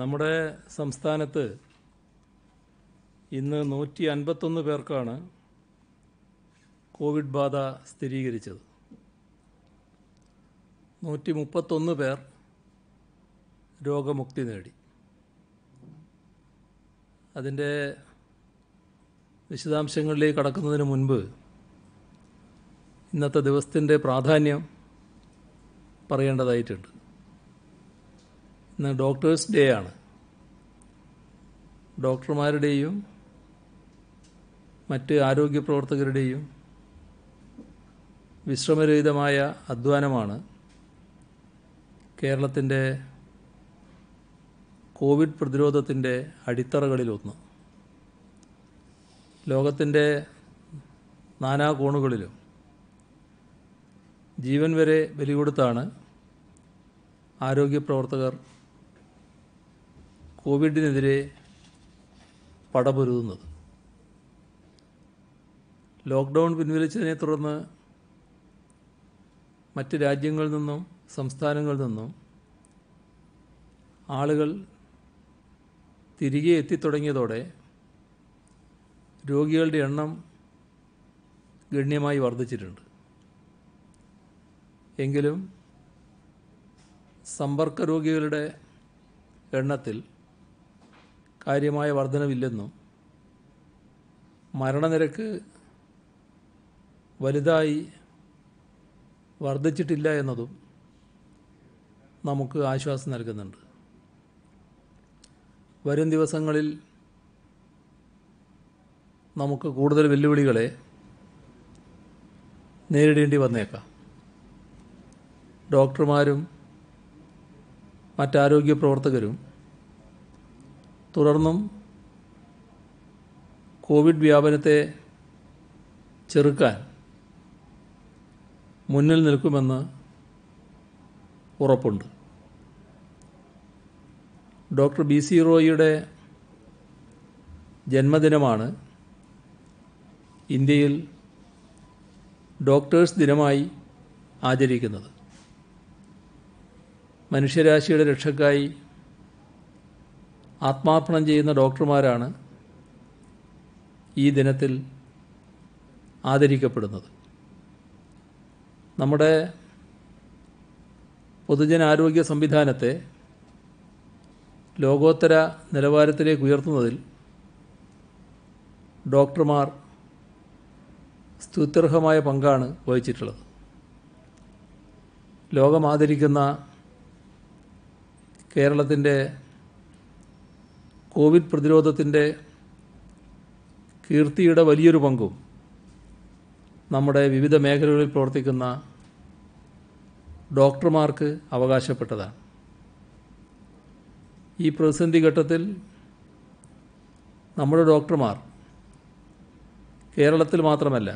നമ്മുടെ സംസ്ഥാനത്ത് ഇന്ന് നൂറ്റി അൻപത്തൊന്ന് പേർക്കാണ് കോവിഡ് ബാധ സ്ഥിരീകരിച്ചത് നൂറ്റി മുപ്പത്തൊന്ന് പേർ രോഗമുക്തി നേടി അതിൻ്റെ വിശദാംശങ്ങളിലേക്ക് കടക്കുന്നതിന് മുൻപ് ഇന്നത്തെ ദിവസത്തിൻ്റെ പ്രാധാന്യം പറയേണ്ടതായിട്ടുണ്ട് ഇന്ന് ഡോക്ടേഴ്സ് ഡേ ആണ് ഡോക്ടർമാരുടെയും മറ്റ് ആരോഗ്യ പ്രവർത്തകരുടെയും വിശ്രമരഹിതമായ അധ്വാനമാണ് കേരളത്തിൻ്റെ കോവിഡ് പ്രതിരോധത്തിൻ്റെ അടിത്തറകളിലൊന്ന് ലോകത്തിൻ്റെ നാനാ കോണുകളിലും ജീവൻ വരെ ബലികൊടുത്താണ് ആരോഗ്യ പ്രവർത്തകർ കോവിഡിനെതിരെ പടപൊരുതുന്നത് ലോക്ക്ഡൗൺ പിൻവലിച്ചതിനെ തുടർന്ന് മറ്റ് രാജ്യങ്ങളിൽ നിന്നും സംസ്ഥാനങ്ങളിൽ നിന്നും ആളുകൾ തിരികെ എത്തിത്തുടങ്ങിയതോടെ രോഗികളുടെ എണ്ണം ഗണ്യമായി വർദ്ധിച്ചിട്ടുണ്ട് എങ്കിലും സമ്പർക്ക രോഗികളുടെ എണ്ണത്തിൽ കാര്യമായ വർധനവില്ലെന്നും മരണനിരക്ക് വലുതായി വർദ്ധിച്ചിട്ടില്ല എന്നതും നമുക്ക് ആശ്വാസം നൽകുന്നുണ്ട് വരും ദിവസങ്ങളിൽ നമുക്ക് കൂടുതൽ വെല്ലുവിളികളെ നേരിടേണ്ടി വന്നേക്കാം ഡോക്ടർമാരും മറ്റാരോഗ്യ പ്രവർത്തകരും തുടർന്നും കോവിഡ് വ്യാപനത്തെ ചെറുക്കാൻ മുന്നിൽ നിൽക്കുമെന്ന് ഉറപ്പുണ്ട് ഡോക്ടർ ബി സി റോയിയുടെ ജന്മദിനമാണ് ഇന്ത്യയിൽ ഡോക്ടേഴ്സ് ദിനമായി ആചരിക്കുന്നത് മനുഷ്യരാശിയുടെ രക്ഷക്കായി ആത്മാർപ്പണം ചെയ്യുന്ന ഡോക്ടർമാരാണ് ഈ ദിനത്തിൽ ആദരിക്കപ്പെടുന്നത് നമ്മുടെ പൊതുജനാരോഗ്യ സംവിധാനത്തെ ലോകോത്തര നിലവാരത്തിലേക്ക് ഉയർത്തുന്നതിൽ ഡോക്ടർമാർ സ്തുത്യർഹമായ പങ്കാണ് വഹിച്ചിട്ടുള്ളത് ലോകം ആദരിക്കുന്ന കേരളത്തിൻ്റെ കോവിഡ് പ്രതിരോധത്തിൻ്റെ കീർത്തിയുടെ വലിയൊരു പങ്കും നമ്മുടെ വിവിധ മേഖലകളിൽ പ്രവർത്തിക്കുന്ന ഡോക്ടർമാർക്ക് അവകാശപ്പെട്ടതാണ് ഈ പ്രതിസന്ധി ഘട്ടത്തിൽ നമ്മുടെ ഡോക്ടർമാർ കേരളത്തിൽ മാത്രമല്ല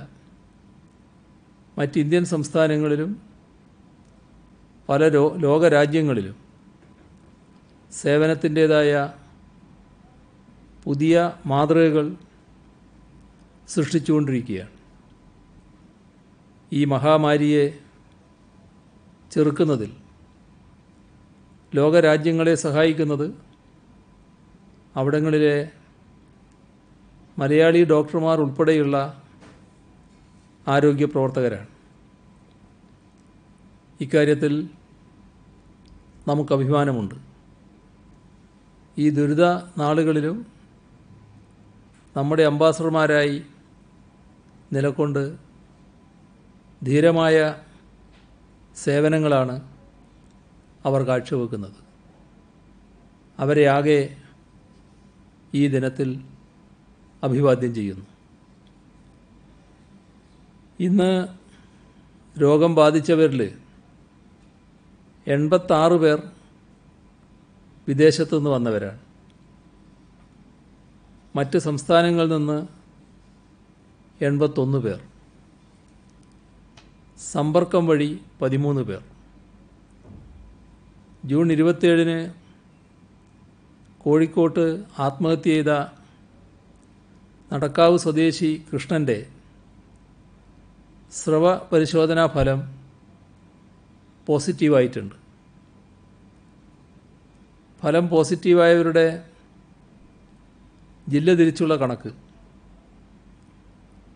മറ്റ് ഇന്ത്യൻ സംസ്ഥാനങ്ങളിലും പല ലോകരാജ്യങ്ങളിലും സേവനത്തിൻ്റേതായ പുതിയ മാതൃകകൾ സൃഷ്ടിച്ചുകൊണ്ടിരിക്കുകയാണ് ഈ മഹാമാരിയെ ചെറുക്കുന്നതിൽ ലോകരാജ്യങ്ങളെ സഹായിക്കുന്നത് അവിടങ്ങളിലെ മലയാളി ഡോക്ടർമാർ ഉൾപ്പെടെയുള്ള ആരോഗ്യ പ്രവർത്തകരാണ് ഇക്കാര്യത്തിൽ നമുക്ക് അഭിമാനമുണ്ട് ഈ ദുരിത നാളുകളിലും നമ്മുടെ അംബാസഡർമാരായി നിലകൊണ്ട് ധീരമായ സേവനങ്ങളാണ് അവർ കാഴ്ചവെക്കുന്നത് അവരെ ആകെ ഈ ദിനത്തിൽ അഭിവാദ്യം ചെയ്യുന്നു ഇന്ന് രോഗം ബാധിച്ചവരിൽ എൺപത്താറ് പേർ വിദേശത്തുനിന്ന് വന്നവരാണ് മറ്റ് സംസ്ഥാനങ്ങളിൽ നിന്ന് എൺപത്തൊന്ന് പേർ സമ്പർക്കം വഴി പതിമൂന്ന് പേർ ജൂൺ ഇരുപത്തേഴിന് കോഴിക്കോട്ട് ആത്മഹത്യ ചെയ്ത നടക്കാവ് സ്വദേശി കൃഷ്ണൻ്റെ സ്രവ പരിശോധനാ ഫലം പോസിറ്റീവായിട്ടുണ്ട് ഫലം പോസിറ്റീവായവരുടെ ജില്ല തിരിച്ചുള്ള കണക്ക്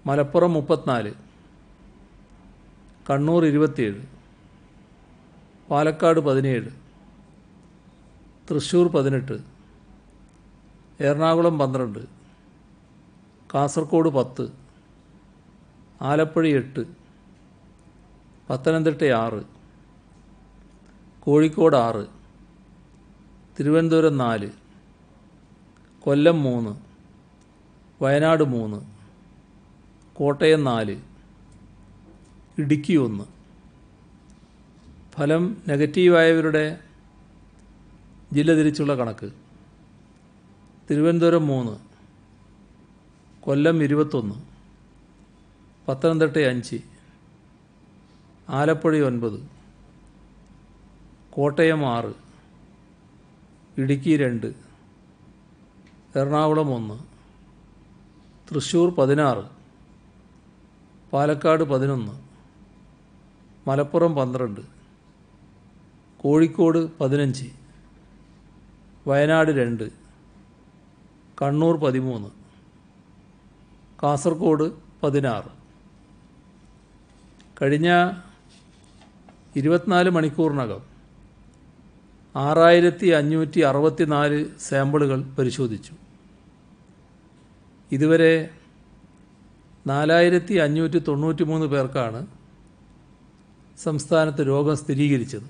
മലപ്പുറം മുപ്പത്തിനാല് കണ്ണൂർ ഇരുപത്തിയേഴ് പാലക്കാട് പതിനേഴ് തൃശ്ശൂർ പതിനെട്ട് എറണാകുളം പന്ത്രണ്ട് കാസർഗോഡ് പത്ത് ആലപ്പുഴ എട്ട് പത്തനംതിട്ട ആറ് കോഴിക്കോട് ആറ് തിരുവനന്തപുരം നാല് കൊല്ലം മൂന്ന് വയനാട് മൂന്ന് കോട്ടയം നാല് ഇടുക്കി ഒന്ന് ഫലം നെഗറ്റീവായവരുടെ ജില്ല തിരിച്ചുള്ള കണക്ക് തിരുവനന്തപുരം മൂന്ന് കൊല്ലം ഇരുപത്തൊന്ന് പത്തനംതിട്ട അഞ്ച് ആലപ്പുഴ ഒൻപത് കോട്ടയം ആറ് ഇടുക്കി രണ്ട് എറണാകുളം ഒന്ന് തൃശ്ശൂർ പതിനാറ് പാലക്കാട് പതിനൊന്ന് മലപ്പുറം പന്ത്രണ്ട് കോഴിക്കോട് പതിനഞ്ച് വയനാട് രണ്ട് കണ്ണൂർ പതിമൂന്ന് കാസർഗോഡ് പതിനാറ് കഴിഞ്ഞ ഇരുപത്തിനാല് മണിക്കൂറിനകം ആറായിരത്തി അഞ്ഞൂറ്റി അറുപത്തിനാല് സാമ്പിളുകൾ പരിശോധിച്ചു ഇതുവരെ നാലായിരത്തി അഞ്ഞൂറ്റി തൊണ്ണൂറ്റി മൂന്ന് പേർക്കാണ് സംസ്ഥാനത്ത് രോഗം സ്ഥിരീകരിച്ചത്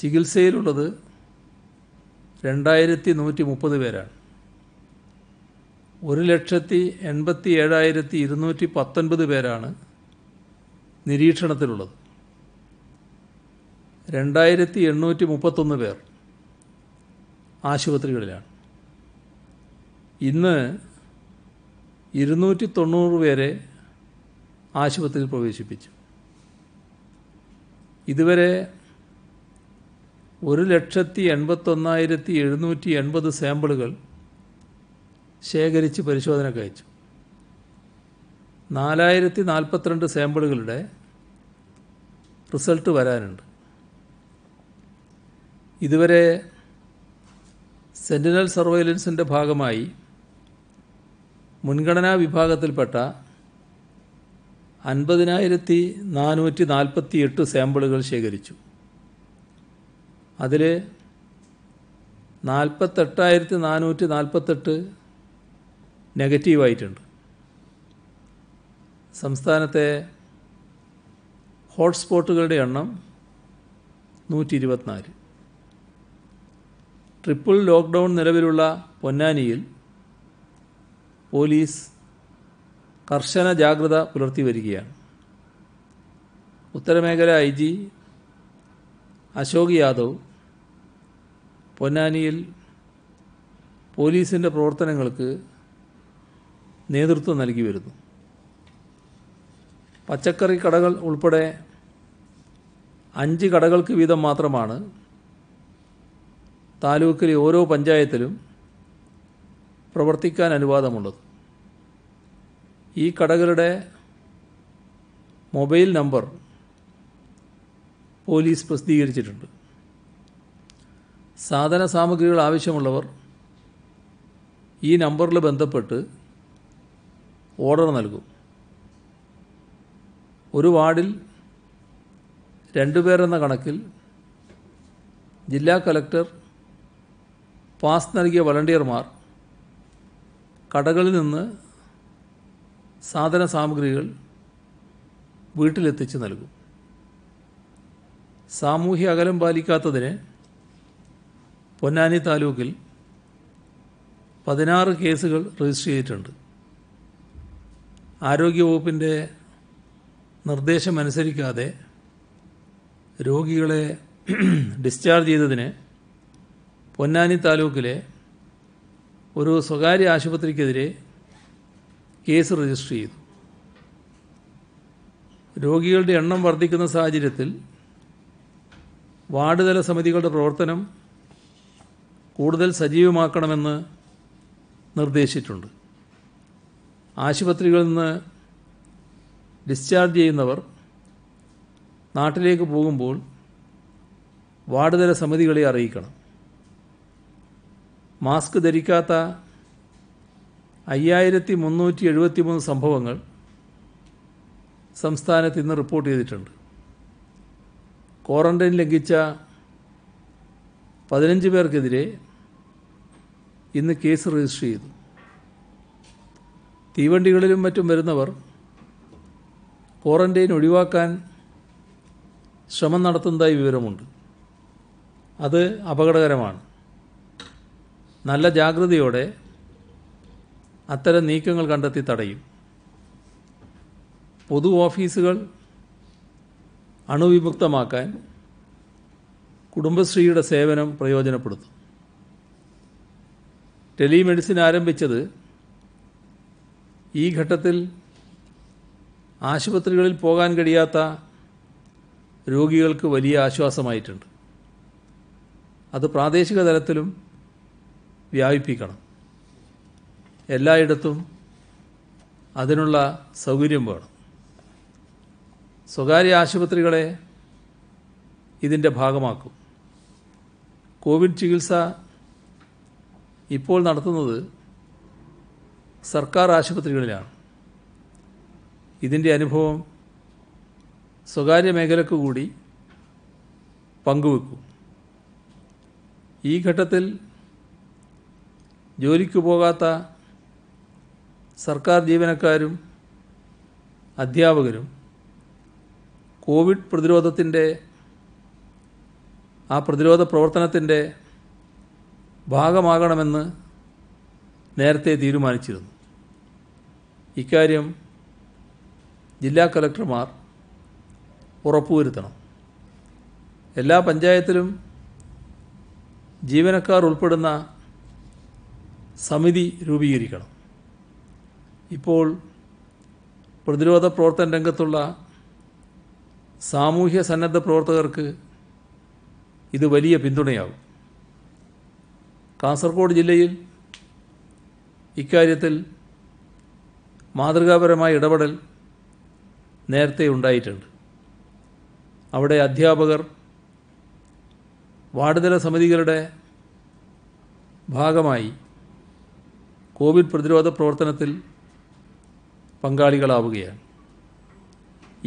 ചികിത്സയിലുള്ളത് രണ്ടായിരത്തി നൂറ്റി മുപ്പത് പേരാണ് ഒരു ലക്ഷത്തി എൺപത്തി ഏഴായിരത്തി ഇരുന്നൂറ്റി പത്തൊൻപത് പേരാണ് നിരീക്ഷണത്തിലുള്ളത് രണ്ടായിരത്തി എണ്ണൂറ്റി മുപ്പത്തൊന്ന് പേർ ആശുപത്രികളിലാണ് ഇന്ന് ഇരുന്നൂറ്റി തൊണ്ണൂറ് പേരെ ആശുപത്രിയിൽ പ്രവേശിപ്പിച്ചു ഇതുവരെ ഒരു ലക്ഷത്തി എൺപത്തൊന്നായിരത്തി എഴുന്നൂറ്റി എൺപത് സാമ്പിളുകൾ ശേഖരിച്ച് പരിശോധനയ്ക്ക് അയച്ചു നാലായിരത്തി നാൽപ്പത്തിരണ്ട് സാമ്പിളുകളുടെ റിസൾട്ട് വരാനുണ്ട് ഇതുവരെ സെൻറ്റിനൽ സർവൈലൻസിൻ്റെ ഭാഗമായി മുൻഗണനാ വിഭാഗത്തിൽപ്പെട്ട അൻപതിനായിരത്തി നാനൂറ്റി നാൽപ്പത്തി എട്ട് സാമ്പിളുകൾ ശേഖരിച്ചു അതിൽ നാൽപ്പത്തെട്ടായിരത്തി നാനൂറ്റി നാൽപ്പത്തെട്ട് നെഗറ്റീവായിട്ടുണ്ട് സംസ്ഥാനത്തെ ഹോട്ട്സ്പോട്ടുകളുടെ എണ്ണം നൂറ്റി ഇരുപത്തിനാല് ട്രിപ്പിൾ ലോക്ക്ഡൗൺ നിലവിലുള്ള പൊന്നാനിയിൽ പോലീസ് കർശന ജാഗ്രത പുലർത്തി വരികയാണ് ഉത്തരമേഖല ഐ ജി അശോക് യാദവ് പൊന്നാനിയിൽ പോലീസിൻ്റെ പ്രവർത്തനങ്ങൾക്ക് നേതൃത്വം നൽകി വരുന്നു പച്ചക്കറി കടകൾ ഉൾപ്പെടെ അഞ്ച് കടകൾക്ക് വീതം മാത്രമാണ് താലൂക്കിലെ ഓരോ പഞ്ചായത്തിലും പ്രവർത്തിക്കാൻ അനുവാദമുള്ളത് ഈ കടകളുടെ മൊബൈൽ നമ്പർ പോലീസ് പ്രസിദ്ധീകരിച്ചിട്ടുണ്ട് സാധന സാമഗ്രികൾ ആവശ്യമുള്ളവർ ഈ നമ്പറിൽ ബന്ധപ്പെട്ട് ഓർഡർ നൽകും ഒരു വാർഡിൽ രണ്ടുപേരെന്ന കണക്കിൽ ജില്ലാ കലക്ടർ പാസ് നൽകിയ വളണ്ടിയർമാർ കടകളിൽ നിന്ന് സാധന സാമഗ്രികൾ വീട്ടിലെത്തിച്ച് നൽകും സാമൂഹ്യ അകലം പാലിക്കാത്തതിന് പൊന്നാനി താലൂക്കിൽ പതിനാറ് കേസുകൾ രജിസ്റ്റർ ചെയ്തിട്ടുണ്ട് ആരോഗ്യവകുപ്പിൻ്റെ നിർദ്ദേശമനുസരിക്കാതെ രോഗികളെ ഡിസ്ചാർജ് ചെയ്തതിന് പൊന്നാനി താലൂക്കിലെ ഒരു സ്വകാര്യ ആശുപത്രിക്കെതിരെ കേസ് രജിസ്റ്റർ ചെയ്തു രോഗികളുടെ എണ്ണം വർദ്ധിക്കുന്ന സാഹചര്യത്തിൽ വാർഡുതല സമിതികളുടെ പ്രവർത്തനം കൂടുതൽ സജീവമാക്കണമെന്ന് നിർദ്ദേശിച്ചിട്ടുണ്ട് ആശുപത്രികളിൽ നിന്ന് ഡിസ്ചാർജ് ചെയ്യുന്നവർ നാട്ടിലേക്ക് പോകുമ്പോൾ വാർഡുതല സമിതികളെ അറിയിക്കണം മാസ്ക് ധരിക്കാത്ത അയ്യായിരത്തി മുന്നൂറ്റി എഴുപത്തി മൂന്ന് സംഭവങ്ങൾ സംസ്ഥാനത്ത് ഇന്ന് റിപ്പോർട്ട് ചെയ്തിട്ടുണ്ട് ക്വാറന്റൈൻ ലംഘിച്ച പതിനഞ്ച് പേർക്കെതിരെ ഇന്ന് കേസ് രജിസ്റ്റർ ചെയ്തു തീവണ്ടികളിലും മറ്റും വരുന്നവർ ക്വാറന്റൈൻ ഒഴിവാക്കാൻ ശ്രമം നടത്തുന്നതായി വിവരമുണ്ട് അത് അപകടകരമാണ് നല്ല ജാഗ്രതയോടെ അത്തരം നീക്കങ്ങൾ കണ്ടെത്തി തടയും പൊതു ഓഫീസുകൾ അണുവിമുക്തമാക്കാൻ കുടുംബശ്രീയുടെ സേവനം പ്രയോജനപ്പെടുത്തും ടെലിമെഡിസിൻ ആരംഭിച്ചത് ഈ ഘട്ടത്തിൽ ആശുപത്രികളിൽ പോകാൻ കഴിയാത്ത രോഗികൾക്ക് വലിയ ആശ്വാസമായിട്ടുണ്ട് അത് പ്രാദേശിക തലത്തിലും വ്യാപിപ്പിക്കണം എല്ലായിടത്തും അതിനുള്ള സൗകര്യം വേണം സ്വകാര്യ ആശുപത്രികളെ ഇതിൻ്റെ ഭാഗമാക്കും കോവിഡ് ചികിത്സ ഇപ്പോൾ നടത്തുന്നത് സർക്കാർ ആശുപത്രികളിലാണ് ഇതിൻ്റെ അനുഭവം സ്വകാര്യ മേഖലക്ക് കൂടി പങ്കുവെക്കും ഈ ഘട്ടത്തിൽ ജോലിക്ക് പോകാത്ത സർക്കാർ ജീവനക്കാരും അധ്യാപകരും കോവിഡ് പ്രതിരോധത്തിൻ്റെ ആ പ്രതിരോധ പ്രവർത്തനത്തിൻ്റെ ഭാഗമാകണമെന്ന് നേരത്തെ തീരുമാനിച്ചിരുന്നു ഇക്കാര്യം ജില്ലാ കലക്ടർമാർ ഉറപ്പുവരുത്തണം എല്ലാ പഞ്ചായത്തിലും ജീവനക്കാർ ഉൾപ്പെടുന്ന സമിതി രൂപീകരിക്കണം ഇപ്പോൾ പ്രതിരോധ പ്രവർത്തന രംഗത്തുള്ള സാമൂഹ്യ സന്നദ്ധ പ്രവർത്തകർക്ക് ഇത് വലിയ പിന്തുണയാകും കാസർഗോഡ് ജില്ലയിൽ ഇക്കാര്യത്തിൽ മാതൃകാപരമായ ഇടപെടൽ നേരത്തെ ഉണ്ടായിട്ടുണ്ട് അവിടെ അധ്യാപകർ വാർഡുതല സമിതികളുടെ ഭാഗമായി കോവിഡ് പ്രതിരോധ പ്രവർത്തനത്തിൽ പങ്കാളികളാവുകയാണ്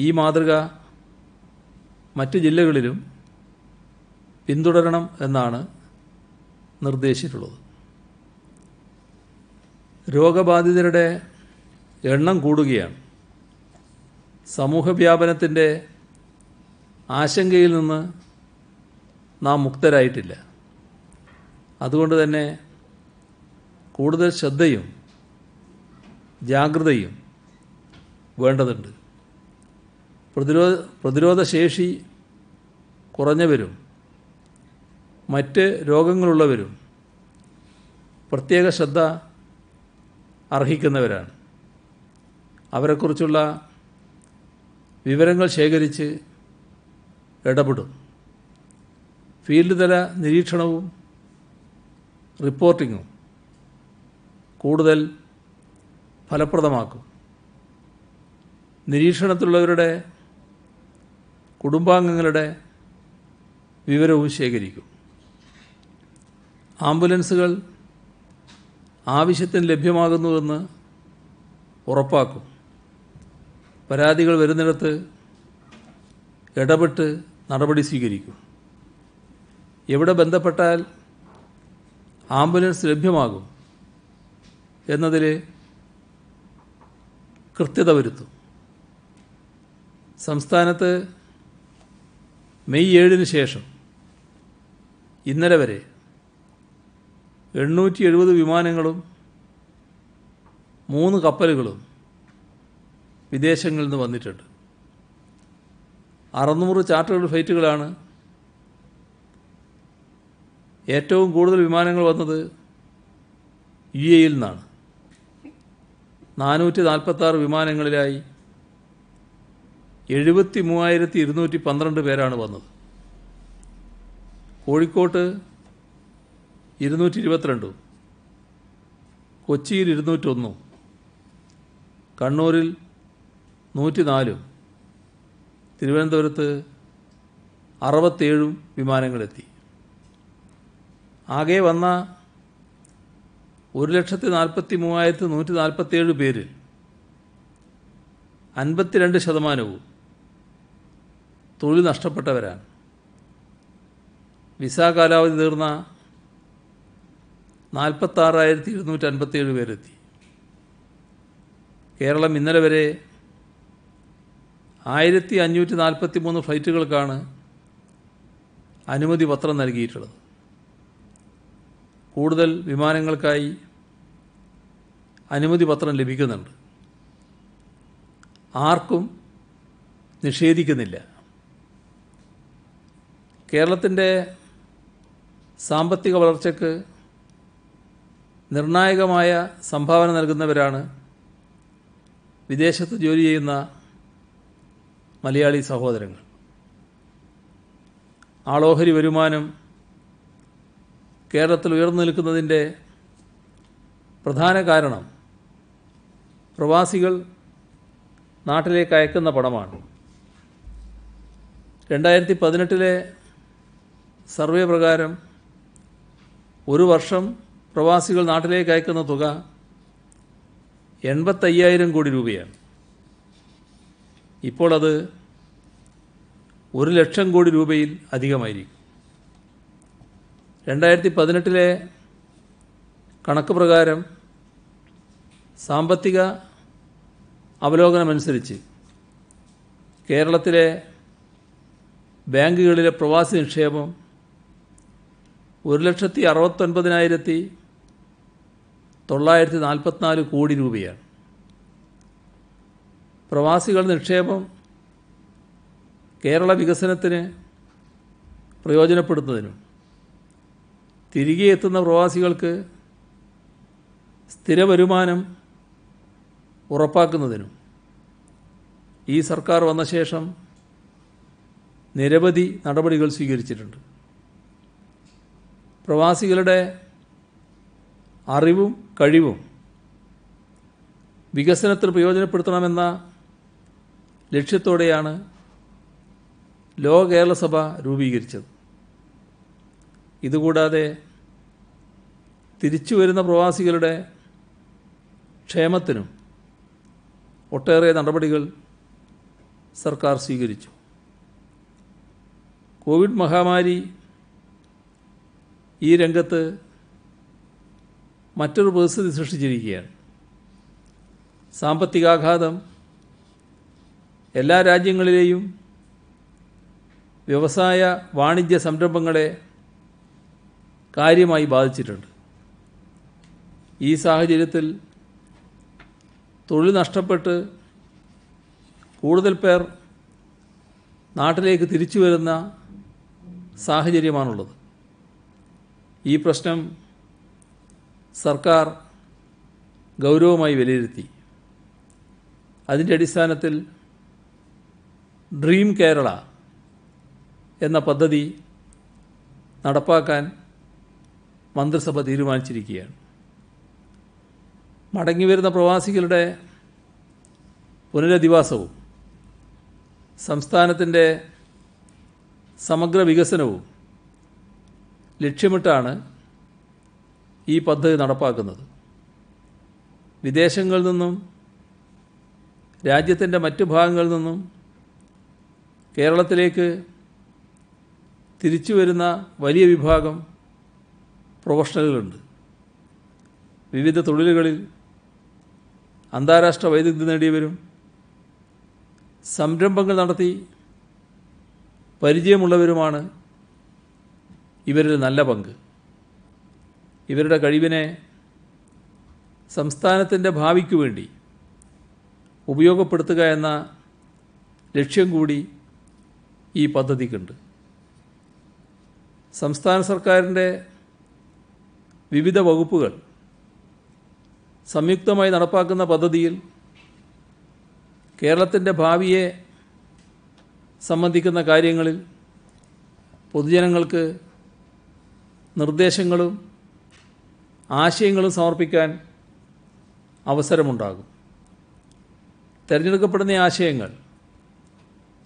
ഈ മാതൃക മറ്റ് ജില്ലകളിലും പിന്തുടരണം എന്നാണ് നിർദ്ദേശിച്ചിട്ടുള്ളത് രോഗബാധിതരുടെ എണ്ണം കൂടുകയാണ് സമൂഹവ്യാപനത്തിൻ്റെ ആശങ്കയിൽ നിന്ന് നാം മുക്തരായിട്ടില്ല അതുകൊണ്ട് തന്നെ കൂടുതൽ ശ്രദ്ധയും ജാഗ്രതയും വേണ്ടതുണ്ട് പ്രതിരോധ പ്രതിരോധശേഷി കുറഞ്ഞവരും മറ്റ് രോഗങ്ങളുള്ളവരും പ്രത്യേക ശ്രദ്ധ അർഹിക്കുന്നവരാണ് അവരെക്കുറിച്ചുള്ള വിവരങ്ങൾ ശേഖരിച്ച് ഇടപെടും ഫീൽഡ് തല നിരീക്ഷണവും റിപ്പോർട്ടിങ്ങും കൂടുതൽ ഫലപ്രദമാക്കും നിരീക്ഷണത്തിലുള്ളവരുടെ കുടുംബാംഗങ്ങളുടെ വിവരവും ശേഖരിക്കും ആംബുലൻസുകൾ ആവശ്യത്തിന് ലഭ്യമാകുന്നുവെന്ന് ഉറപ്പാക്കും പരാതികൾ വരുന്നിടത്ത് ഇടപെട്ട് നടപടി സ്വീകരിക്കും എവിടെ ബന്ധപ്പെട്ടാൽ ആംബുലൻസ് ലഭ്യമാകും എന്നതിൽ കൃത്യത വരുത്തും സംസ്ഥാനത്ത് മെയ് ഏഴിന് ശേഷം ഇന്നലെ വരെ എണ്ണൂറ്റി എഴുപത് വിമാനങ്ങളും മൂന്ന് കപ്പലുകളും വിദേശങ്ങളിൽ നിന്ന് വന്നിട്ടുണ്ട് അറുന്നൂറ് ചാർട്ടേഡ് ഫ്ലൈറ്റുകളാണ് ഏറ്റവും കൂടുതൽ വിമാനങ്ങൾ വന്നത് യു എയിൽ നിന്നാണ് നാനൂറ്റി നാൽപ്പത്താറ് വിമാനങ്ങളിലായി എഴുപത്തി മൂവായിരത്തി ഇരുന്നൂറ്റി പന്ത്രണ്ട് പേരാണ് വന്നത് കോഴിക്കോട്ട് ഇരുന്നൂറ്റി ഇരുപത്തിരണ്ടും കൊച്ചിയിൽ ഇരുന്നൂറ്റൊന്നും കണ്ണൂരിൽ നൂറ്റി നാലും തിരുവനന്തപുരത്ത് അറുപത്തേഴും വിമാനങ്ങളെത്തി ആകെ വന്ന ഒരു ലക്ഷത്തി നാൽപ്പത്തി മൂവായിരത്തി നൂറ്റി നാൽപ്പത്തേഴ് പേരിൽ അൻപത്തിരണ്ട് ശതമാനവും തൊഴിൽ നഷ്ടപ്പെട്ടവരാണ് വിസ കാലാവധി തീർന്ന നാൽപ്പത്താറായിരത്തി ഇരുന്നൂറ്റി അൻപത്തേഴ് പേരെത്തി കേരളം ഇന്നലെ വരെ ആയിരത്തി അഞ്ഞൂറ്റി നാൽപ്പത്തി മൂന്ന് ഫ്ലൈറ്റുകൾക്കാണ് അനുമതി പത്രം നൽകിയിട്ടുള്ളത് കൂടുതൽ വിമാനങ്ങൾക്കായി അനുമതി പത്രം ലഭിക്കുന്നുണ്ട് ആർക്കും നിഷേധിക്കുന്നില്ല കേരളത്തിൻ്റെ സാമ്പത്തിക വളർച്ചയ്ക്ക് നിർണായകമായ സംഭാവന നൽകുന്നവരാണ് വിദേശത്ത് ജോലി ചെയ്യുന്ന മലയാളി സഹോദരങ്ങൾ ആളോഹരി വരുമാനം കേരളത്തിൽ ഉയർന്നു നിൽക്കുന്നതിൻ്റെ പ്രധാന കാരണം പ്രവാസികൾ നാട്ടിലേക്ക് അയക്കുന്ന പണമാണ് രണ്ടായിരത്തി പതിനെട്ടിലെ സർവേ പ്രകാരം ഒരു വർഷം പ്രവാസികൾ നാട്ടിലേക്ക് അയക്കുന്ന തുക എൺപത്തയ്യായിരം കോടി രൂപയാണ് ഇപ്പോൾ അത് ഒരു ലക്ഷം കോടി രൂപയിൽ അധികമായിരിക്കും രണ്ടായിരത്തി പതിനെട്ടിലെ കണക്ക് പ്രകാരം സാമ്പത്തിക അവലോകനമനുസരിച്ച് കേരളത്തിലെ ബാങ്കുകളിലെ പ്രവാസി നിക്ഷേപം ഒരു ലക്ഷത്തി അറുപത്തൊൻപതിനായിരത്തി തൊള്ളായിരത്തി നാൽപ്പത്തിനാല് കോടി രൂപയാണ് പ്രവാസികൾ നിക്ഷേപം കേരള വികസനത്തിന് പ്രയോജനപ്പെടുത്തുന്നതിനും തിരികെ എത്തുന്ന പ്രവാസികൾക്ക് സ്ഥിര വരുമാനം ഉറപ്പാക്കുന്നതിനും ഈ സർക്കാർ വന്ന ശേഷം നിരവധി നടപടികൾ സ്വീകരിച്ചിട്ടുണ്ട് പ്രവാസികളുടെ അറിവും കഴിവും വികസനത്തിന് പ്രയോജനപ്പെടുത്തണമെന്ന ലക്ഷ്യത്തോടെയാണ് ലോ കേരള സഭ രൂപീകരിച്ചത് ഇതുകൂടാതെ തിരിച്ചു വരുന്ന പ്രവാസികളുടെ ക്ഷേമത്തിനും ഒട്ടേറെ നടപടികൾ സർക്കാർ സ്വീകരിച്ചു കോവിഡ് മഹാമാരി ഈ രംഗത്ത് മറ്റൊരു പരിസ്ഥിതി സൃഷ്ടിച്ചിരിക്കുകയാണ് സാമ്പത്തികാഘാതം എല്ലാ രാജ്യങ്ങളിലെയും വ്യവസായ വാണിജ്യ സംരംഭങ്ങളെ കാര്യമായി ബാധിച്ചിട്ടുണ്ട് ഈ സാഹചര്യത്തിൽ തൊഴിൽ നഷ്ടപ്പെട്ട് കൂടുതൽ പേർ നാട്ടിലേക്ക് തിരിച്ചു വരുന്ന സാഹചര്യമാണുള്ളത് ഈ പ്രശ്നം സർക്കാർ ഗൗരവമായി വിലയിരുത്തി അതിൻ്റെ അടിസ്ഥാനത്തിൽ ഡ്രീം കേരള എന്ന പദ്ധതി നടപ്പാക്കാൻ മന്ത്രിസഭ തീരുമാനിച്ചിരിക്കുകയാണ് മടങ്ങി വരുന്ന പ്രവാസികളുടെ പുനരധിവാസവും സംസ്ഥാനത്തിൻ്റെ സമഗ്ര വികസനവും ലക്ഷ്യമിട്ടാണ് ഈ പദ്ധതി നടപ്പാക്കുന്നത് വിദേശങ്ങളിൽ നിന്നും രാജ്യത്തിൻ്റെ മറ്റു ഭാഗങ്ങളിൽ നിന്നും കേരളത്തിലേക്ക് തിരിച്ചു വരുന്ന വലിയ വിഭാഗം പ്രൊഫഷണലുകളുണ്ട് വിവിധ തൊഴിലുകളിൽ അന്താരാഷ്ട്ര വൈദഗ്ധ്യം നേടിയവരും സംരംഭങ്ങൾ നടത്തി പരിചയമുള്ളവരുമാണ് ഇവരിൽ നല്ല പങ്ക് ഇവരുടെ കഴിവിനെ സംസ്ഥാനത്തിൻ്റെ ഭാവിക്ക് വേണ്ടി ഉപയോഗപ്പെടുത്തുക എന്ന ലക്ഷ്യം കൂടി ഈ പദ്ധതിക്കുണ്ട് സംസ്ഥാന സർക്കാരിൻ്റെ വിവിധ വകുപ്പുകൾ സംയുക്തമായി നടപ്പാക്കുന്ന പദ്ധതിയിൽ കേരളത്തിൻ്റെ ഭാവിയെ സംബന്ധിക്കുന്ന കാര്യങ്ങളിൽ പൊതുജനങ്ങൾക്ക് നിർദ്ദേശങ്ങളും ആശയങ്ങളും സമർപ്പിക്കാൻ അവസരമുണ്ടാകും തിരഞ്ഞെടുക്കപ്പെടുന്ന ആശയങ്ങൾ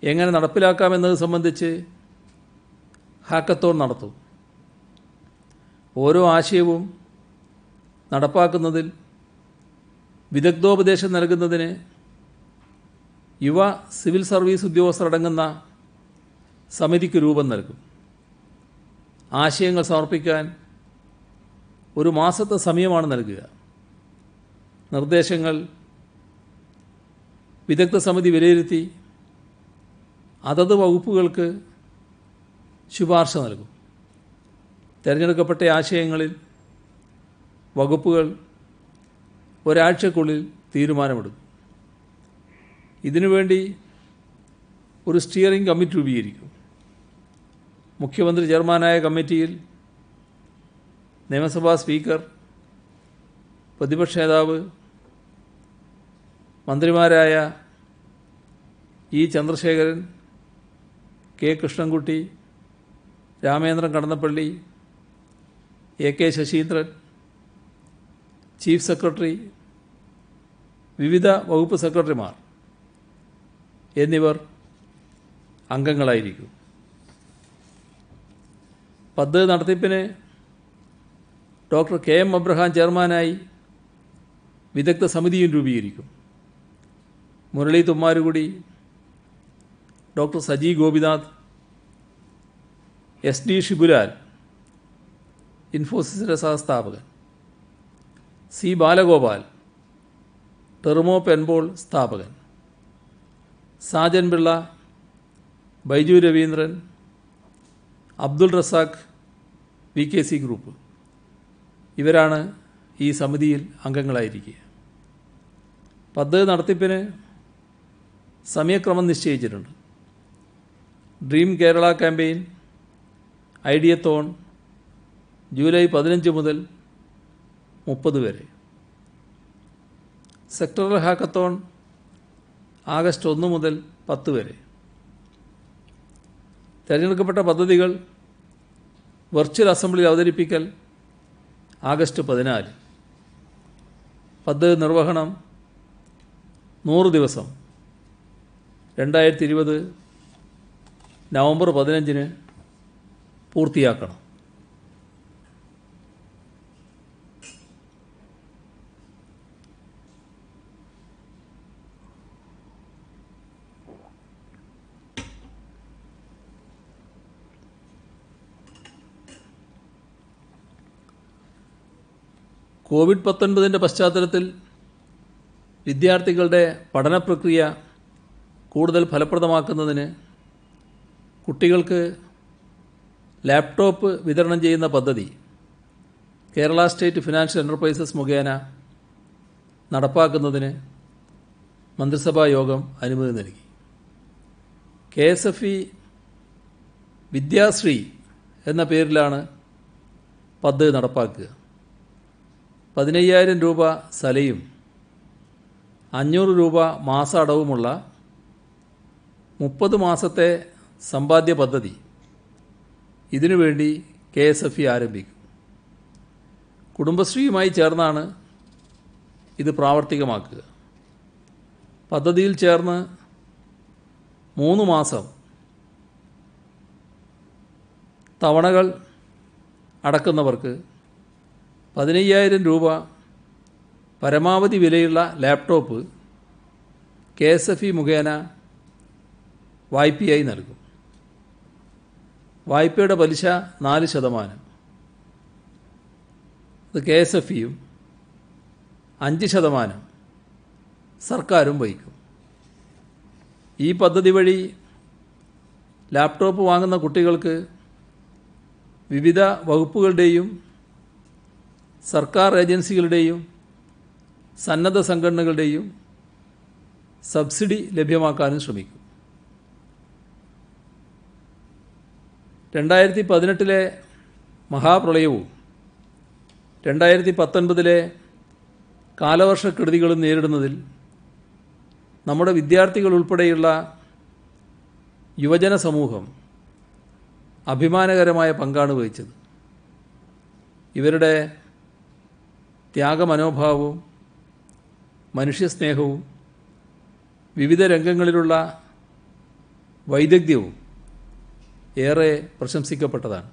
എങ്ങനെ നടപ്പിലാക്കാമെന്നത് സംബന്ധിച്ച് ഹാക്കത്തോൺ നടത്തും ഓരോ ആശയവും നടപ്പാക്കുന്നതിൽ വിദഗ്ധോപദേശം നൽകുന്നതിന് യുവ സിവിൽ സർവീസ് ഉദ്യോഗസ്ഥരടങ്ങുന്ന സമിതിക്ക് രൂപം നൽകും ആശയങ്ങൾ സമർപ്പിക്കാൻ ഒരു മാസത്തെ സമയമാണ് നൽകുക നിർദ്ദേശങ്ങൾ വിദഗ്ധ സമിതി വിലയിരുത്തി അതത് വകുപ്പുകൾക്ക് ശുപാർശ നൽകും തിരഞ്ഞെടുക്കപ്പെട്ട ആശയങ്ങളിൽ വകുപ്പുകൾ ഒരാഴ്ചക്കുള്ളിൽ തീരുമാനമെടുക്കും ഇതിനുവേണ്ടി ഒരു സ്റ്റിയറിംഗ് കമ്മിറ്റി രൂപീകരിക്കും മുഖ്യമന്ത്രി ചെയർമാനായ കമ്മിറ്റിയിൽ നിയമസഭാ സ്പീക്കർ പ്രതിപക്ഷ നേതാവ് മന്ത്രിമാരായ E Chandrasekharan K Krishnankutty Ramendran Kadannappally A K Saseendran chief secretary വിവിധ വകുപ്പ് സെക്രട്ടറിമാർ എന്നിവർ അംഗങ്ങളായിരിക്കും പദ്ധതി നടത്തിപ്പിന് ഡോക്ടർ കെ എം അബ്രഹാം ചെയർമാനായി വിദഗ്ധ സമിതിയും രൂപീകരിക്കും Murali Thummarukudy doctor Saji Gopinath S D Shibulal ഇൻഫോസിസിൻ്റെ സഹസ്ഥാപകൻ സി ബാലഗോപാൽ ടെർമോ പെൻബോൾ സ്ഥാപകൻ Sajan Pillai Byju Raveendran Abdul Razak V K C group ഇവരാണ് ഈ സമിതിയിൽ അംഗങ്ങളായിരിക്കുക പദ്ധതി നടത്തിപ്പിന് സമയക്രമം നിശ്ചയിച്ചിട്ടുണ്ട് dream Kerala campaign ideathon July പതിനഞ്ച് മുതൽ മുപ്പത് വരെ സെക്ടറൽ ഹാക്കത്തോൺ ആഗസ്റ്റ് ഒന്ന് മുതൽ പത്ത് വരെ തിരഞ്ഞെടുക്കപ്പെട്ട പദ്ധതികൾ വെർച്വൽ അസംബ്ലിയിൽ അവതരിപ്പിക്കൽ ആഗസ്റ്റ് പതിനാല് പദ്ധതി നിർവഹണം നൂറ് ദിവസം രണ്ടായിരത്തി ഇരുപത് നവംബർ പതിനഞ്ചിന് പൂർത്തിയാക്കണം കോവിഡ് പത്തൊൻപതിൻ്റെ പശ്ചാത്തലത്തിൽ വിദ്യാർത്ഥികളുടെ പഠന പ്രക്രിയ കൂടുതൽ ഫലപ്രദമാക്കുന്നതിന് കുട്ടികൾക്ക് ലാപ്ടോപ്പ് വിതരണം ചെയ്യുന്ന പദ്ധതി കേരള സ്റ്റേറ്റ് ഫിനാൻഷ്യൽ എൻ്റർപ്രൈസസ് മുഖേന നടപ്പാക്കുന്നതിന് മന്ത്രിസഭാ യോഗം അനുമതി നൽകി K S F E Vidyasree എന്ന പേരിലാണ് പദ്ധതി നടപ്പാക്കുക പതിനയ്യായിരം രൂപ സലയും അഞ്ഞൂറ് രൂപ മാസ അടവുമുള്ള മുപ്പത് മാസത്തെ സമ്പാദ്യ പദ്ധതി ഇതിനുവേണ്ടി കെ എസ് എഫ് ഇ ആരംഭിക്കും കുടുംബശ്രീയുമായി ചേർന്നാണ് ഇത് പ്രാവർത്തികമാക്കുക പദ്ധതിയിൽ ചേർന്ന് മൂന്ന് മാസം തവണകൾ അടക്കുന്നവർക്ക് പതിനയ്യായിരം രൂപ പരമാവധി വിലയുള്ള laptop K S F E മുഖേന വായ്പയായി നൽകും വായ്പയുടെ പലിശ നാല് ശതമാനം അത് കെ എസ് എഫ് ഇയും അഞ്ച് ശതമാനം സർക്കാരും വഹിക്കും ഈ പദ്ധതി വഴി ലാപ്ടോപ്പ് വാങ്ങുന്ന കുട്ടികൾക്ക് വിവിധ വകുപ്പുകളുടെയും സർക്കാർ ഏജൻസികളുടെയും സന്നദ്ധ സംഘടനകളുടെയും സബ്സിഡി ലഭ്യമാക്കാനും ശ്രമിക്കും രണ്ടായിരത്തി പതിനെട്ടിലെ മഹാപ്രളയവും രണ്ടായിരത്തി പത്തൊൻപതിലെ കാലവർഷക്കെടുതികളും നേരിടുന്നതിൽ നമ്മുടെ വിദ്യാർത്ഥികൾ ഉൾപ്പെടെയുള്ള യുവജന സമൂഹം അഭിമാനകരമായ പങ്കാണ് വഹിച്ചത് ഇവരുടെ ത്യാഗമനോഭാവവും മനുഷ്യസ്നേഹവും വിവിധ രംഗങ്ങളിലുള്ള വൈദഗ്ധ്യവും ഏറെ പ്രശംസിക്കപ്പെട്ടതാണ്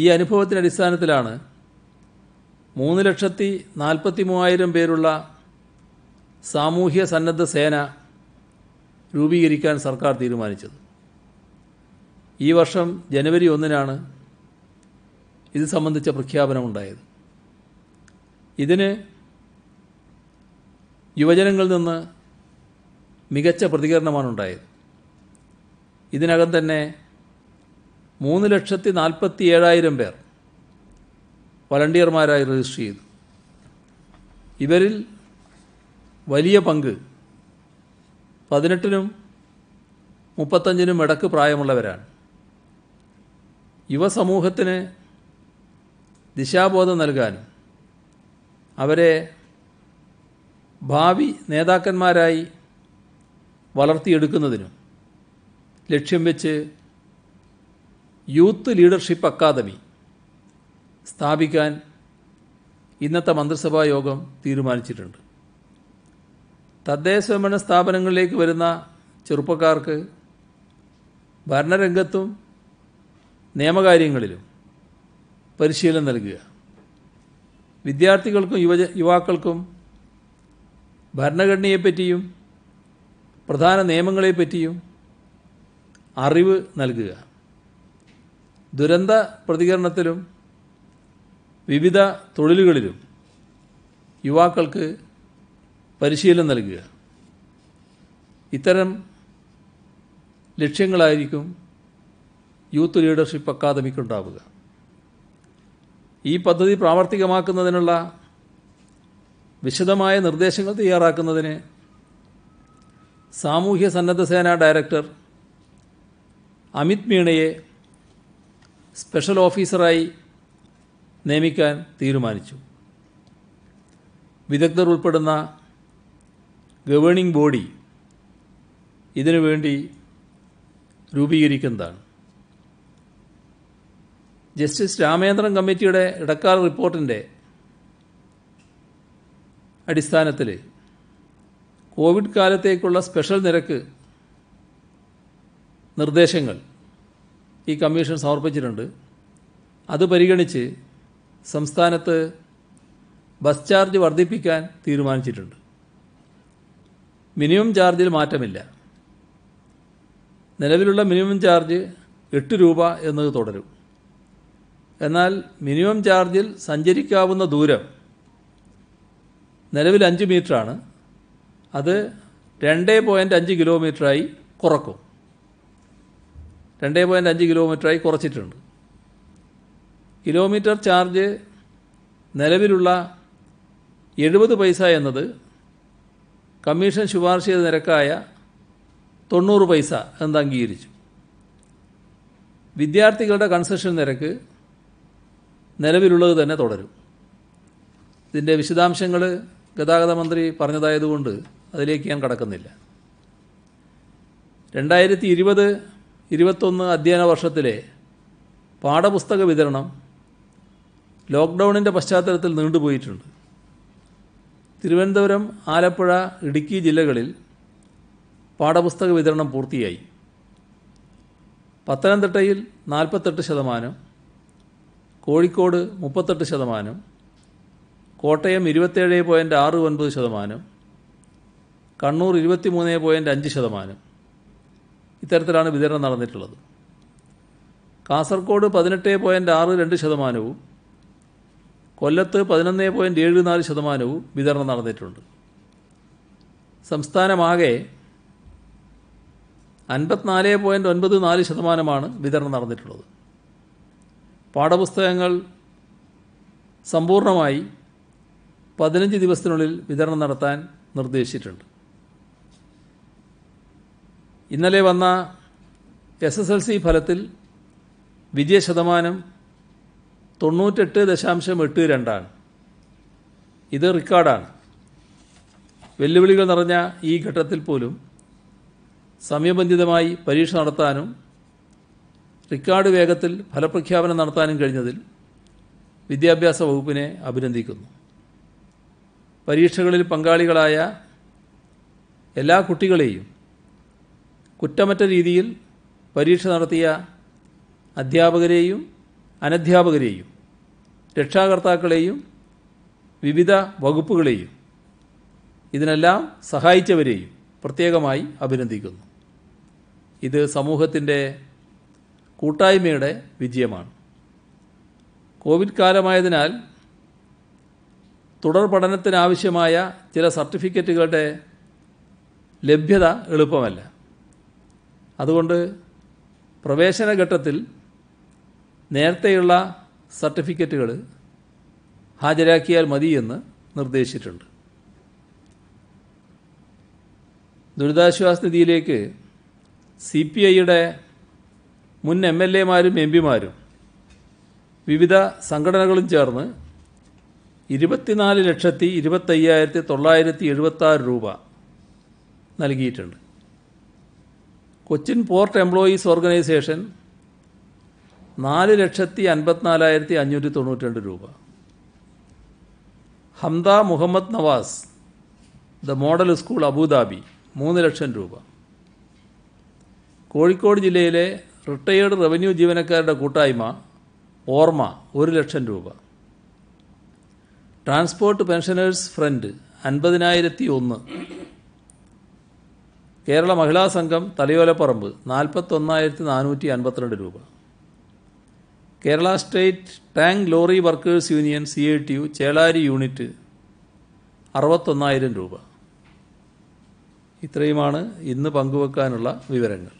ഈ അനുഭവത്തിൻ്റെ അടിസ്ഥാനത്തിലാണ് മൂന്ന് ലക്ഷത്തി നാൽപ്പത്തി മൂവായിരം പേരുള്ള സാമൂഹ്യ സന്നദ്ധ സേന രൂപീകരിക്കാൻ സർക്കാർ തീരുമാനിച്ചത് ഈ വർഷം ജനുവരി ഒന്നിനാണ് ഇത് സംബന്ധിച്ച പ്രഖ്യാപനമുണ്ടായത് ഇതിന് യുവജനങ്ങളിൽ നിന്ന് മികച്ച പ്രതികരണമാണ് ഉണ്ടായത് ഇതിനകം തന്നെ മൂന്ന് ലക്ഷത്തി നാൽപ്പത്തി ഏഴായിരം പേർ വളണ്ടിയർമാരായി രജിസ്റ്റർ ചെയ്തു ഇവരിൽ വലിയ പങ്ക് പതിനെട്ടിനും മുപ്പത്തഞ്ചിനും ഇടക്ക് പ്രായമുള്ളവരാണ് യുവസമൂഹത്തിന് ദിശാബോധം നൽകാനും അവരെ ഭാവി നേതാക്കന്മാരായി വളർത്തിയെടുക്കുന്നതിനും ലക്ഷ്യം വെച്ച് യൂത്ത് ലീഡർഷിപ്പ് അക്കാദമി സ്ഥാപിക്കാൻ ഇന്നത്തെ മന്ത്രിസഭാ യോഗം തീരുമാനിച്ചിട്ടുണ്ട് തദ്ദേശഭരണ സ്ഥാപനങ്ങളിലേക്ക് വരുന്ന ചെറുപ്പക്കാർക്ക് ഭരണരംഗത്തും നിയമകാര്യങ്ങളിലും പരിശീലനം നൽകുക വിദ്യാർത്ഥികൾക്കും യുവജ യുവാക്കൾക്കും ഭരണഘടനയെപ്പറ്റിയും പ്രധാന നിയമങ്ങളെപ്പറ്റിയും അറിവ് നൽകുക ദുരന്ത പ്രതികരണത്തിലും വിവിധ തൊഴിലുകളിലും യുവാക്കൾക്ക് പരിശീലനം നൽകുക ഇത്തരം ലക്ഷ്യങ്ങളായിരിക്കും യൂത്ത് ലീഡർഷിപ്പ് അക്കാദമിക്ക് ഉണ്ടാവുക ഈ പദ്ധതി പ്രാവർത്തികമാക്കുന്നതിനുള്ള വിശദമായ നിർദ്ദേശങ്ങൾ തയ്യാറാക്കുന്നതിന് സാമൂഹ്യ സന്നദ്ധ സേനാ ഡയറക്ടർ അമിത് മീണയെ സ്പെഷ്യൽ ഓഫീസറായി നിയമിക്കാൻ തീരുമാനിച്ചു വിദഗ്ധർ ഉൾപ്പെടുന്ന ഗവേണിംഗ് ബോഡി ഇതിനുവേണ്ടി രൂപീകരിക്കുന്നതാണ് ജസ്റ്റിസ് രാമേന്ദ്രൻ കമ്മിറ്റിയുടെ ഇടക്കാല റിപ്പോർട്ടിൻ്റെ അടിസ്ഥാനത്തിൽ കോവിഡ് കാലത്തേക്കുള്ള സ്പെഷ്യൽ നിരക്ക് നിർദ്ദേശങ്ങൾ ഈ കമ്മീഷൻ സമർപ്പിച്ചിട്ടുണ്ട് അത് പരിഗണിച്ച് സംസ്ഥാനത്ത് ബസ് ചാർജ് വർദ്ധിപ്പിക്കാൻ തീരുമാനിച്ചിട്ടുണ്ട് മിനിമം ചാർജിൽ മാറ്റമില്ല നിലവിലുള്ള മിനിമം ചാർജ് എട്ട് രൂപ എന്നത് തുടരും എന്നാൽ മിനിമം ചാർജിൽ സഞ്ചരിക്കാവുന്ന ദൂരം നിലവിൽ അഞ്ച് മീറ്ററാണ് അത് രണ്ട് പോയിൻ്റ് അഞ്ച് കിലോമീറ്ററായി കുറക്കും രണ്ട് പോയിൻ്റ് അഞ്ച് കിലോമീറ്ററായി കുറച്ചിട്ടുണ്ട് കിലോമീറ്റർ ചാർജ് നിലവിലുള്ള എഴുപത് പൈസ എന്നത് കമ്മീഷൻ ശുപാർശ ചെയ്ത നിരക്കായ തൊണ്ണൂറ് പൈസ എന്ന് അംഗീകരിച്ചു വിദ്യാർത്ഥികളുടെ കൺസെഷൻ നിരക്ക് നിലവിലുള്ളത് തന്നെ തുടരും ഇതിൻ്റെ വിശദാംശങ്ങൾ ഗതാഗത മന്ത്രി പറഞ്ഞതായതുകൊണ്ട് അതിലേക്ക് ഞാൻ കടക്കുന്നില്ല രണ്ടായിരത്തി ഇരുപത് ഇരുപത്തൊന്ന് അധ്യയന വർഷത്തിലെ പാഠപുസ്തക വിതരണം ലോക്ക്ഡൗണിൻ്റെ പശ്ചാത്തലത്തിൽ നീണ്ടുപോയിട്ടുണ്ട് തിരുവനന്തപുരം ആലപ്പുഴ ഇടുക്കി ജില്ലകളിൽ പാഠപുസ്തക വിതരണം പൂർത്തിയായി പത്തനംതിട്ടയിൽ നാൽപ്പത്തെട്ട് ശതമാനം കോഴിക്കോട് മുപ്പത്തെട്ട് ശതമാനം കോട്ടയം ഇരുപത്തേഴ് പോയിൻറ്റ് ആറ് ഒൻപത് ശതമാനം കണ്ണൂർ ഇരുപത്തി മൂന്ന് പോയിൻറ്റ് അഞ്ച് ശതമാനം ഇത്തരത്തിലാണ് വിതരണം നടന്നിട്ടുള്ളത് കാസർഗോഡ് പതിനെട്ട് പോയിൻറ്റ് ആറ് രണ്ട് ശതമാനവും കൊല്ലത്ത് പതിനൊന്ന് പോയിൻറ്റ് ഏഴ് നാല് ശതമാനവും വിതരണം നടന്നിട്ടുണ്ട് സംസ്ഥാനമാകെ അൻപത്തിനാല് പോയിൻറ്റ് ഒൻപത് നാല് ശതമാനമാണ് വിതരണം നടന്നിട്ടുള്ളത് പാഠപുസ്തകങ്ങൾ സമ്പൂർണമായി പതിനഞ്ച് ദിവസത്തിനുള്ളിൽ വിതരണം നടത്താൻ നിർദ്ദേശിച്ചിട്ടുണ്ട് ഇന്നലെ വന്ന എസ് എസ് എൽ സി ഫലത്തിൽ വിജയശതമാനം തൊണ്ണൂറ്റെട്ട് ദശാംശം എട്ട് രണ്ടാണ് ഇത് റെക്കോർഡാണ് വെല്ലുവിളികൾ നിറഞ്ഞ ഈ ഘട്ടത്തിൽ പോലും സമയബന്ധിതമായി പരീക്ഷ നടത്താനും റിക്കാർഡ് വേഗത്തിൽ ഫലപ്രഖ്യാപനം നടത്താനും കഴിഞ്ഞതിൽ വിദ്യാഭ്യാസ വകുപ്പിനെ അഭിനന്ദിക്കുന്നു പരീക്ഷകളിൽ പങ്കാളികളായ എല്ലാ കുട്ടികളെയും കുറ്റമറ്റ രീതിയിൽ പരീക്ഷ നടത്തിയ അധ്യാപകരെയും അനധ്യാപകരെയും രക്ഷാകർത്താക്കളെയും വിവിധ വകുപ്പുകളെയും ഇതിനെല്ലാം സഹായിച്ചവരെയും പ്രത്യേകമായി അഭിനന്ദിക്കുന്നു ഇത് സമൂഹത്തിൻ്റെ കൂട്ടായ്മയുടെ വിജയമാണ് കോവിഡ് കാലമായതിനാൽ തുടർ പഠനത്തിനാവശ്യമായ ചില സർട്ടിഫിക്കറ്റുകളുടെ ലഭ്യത എളുപ്പമല്ല അതുകൊണ്ട് പ്രവേശന ഘട്ടത്തിൽ നേരത്തെയുള്ള സർട്ടിഫിക്കറ്റുകൾ ഹാജരാക്കിയാൽ മതിയെന്ന് നിർദ്ദേശിച്ചിട്ടുണ്ട് ദുരിതാശ്വാസ നിധിയിലേക്ക് സി പി ഐയുടെ മുൻ എം എൽ എമാരും എം പിമാരും വിവിധ സംഘടനകളും ചേർന്ന് ഇരുപത്തിനാല് ലക്ഷത്തി ഇരുപത്തയ്യായിരത്തി തൊള്ളായിരത്തി എഴുപത്താറ് രൂപ നൽകിയിട്ടുണ്ട് കൊച്ചിൻ പോർട്ട് എംപ്ലോയീസ് ഓർഗനൈസേഷൻ നാല് ലക്ഷത്തി അൻപത്തിനാലായിരത്തി അഞ്ഞൂറ്റി തൊണ്ണൂറ്റി രണ്ട് രൂപ Hamda Muhammad Nawas the model school Abu Dhabi മൂന്ന് ലക്ഷം രൂപ കോഴിക്കോട് ജില്ലയിലെ റിട്ടയേർഡ് റവന്യൂ ജീവനക്കാരുടെ കൂട്ടായ്മ ഓർമ്മ ഒരു ലക്ഷം രൂപ ട്രാൻസ്പോർട്ട് പെൻഷനേഴ്സ് ഫ്രണ്ട് അൻപതിനായിരത്തി ഒന്ന് കേരള മഹിളാ സംഘം തലയോലപ്പറമ്പ് നാൽപ്പത്തൊന്നായിരത്തി നാനൂറ്റി അൻപത്തിരണ്ട് രൂപ Kerala state tank lorry workers union C I T U Chelari unit അറുപത്തൊന്നായിരം രൂപ ഇത്രയുമാണ് ഇന്ന് പങ്കുവെക്കാനുള്ള വിവരങ്ങൾ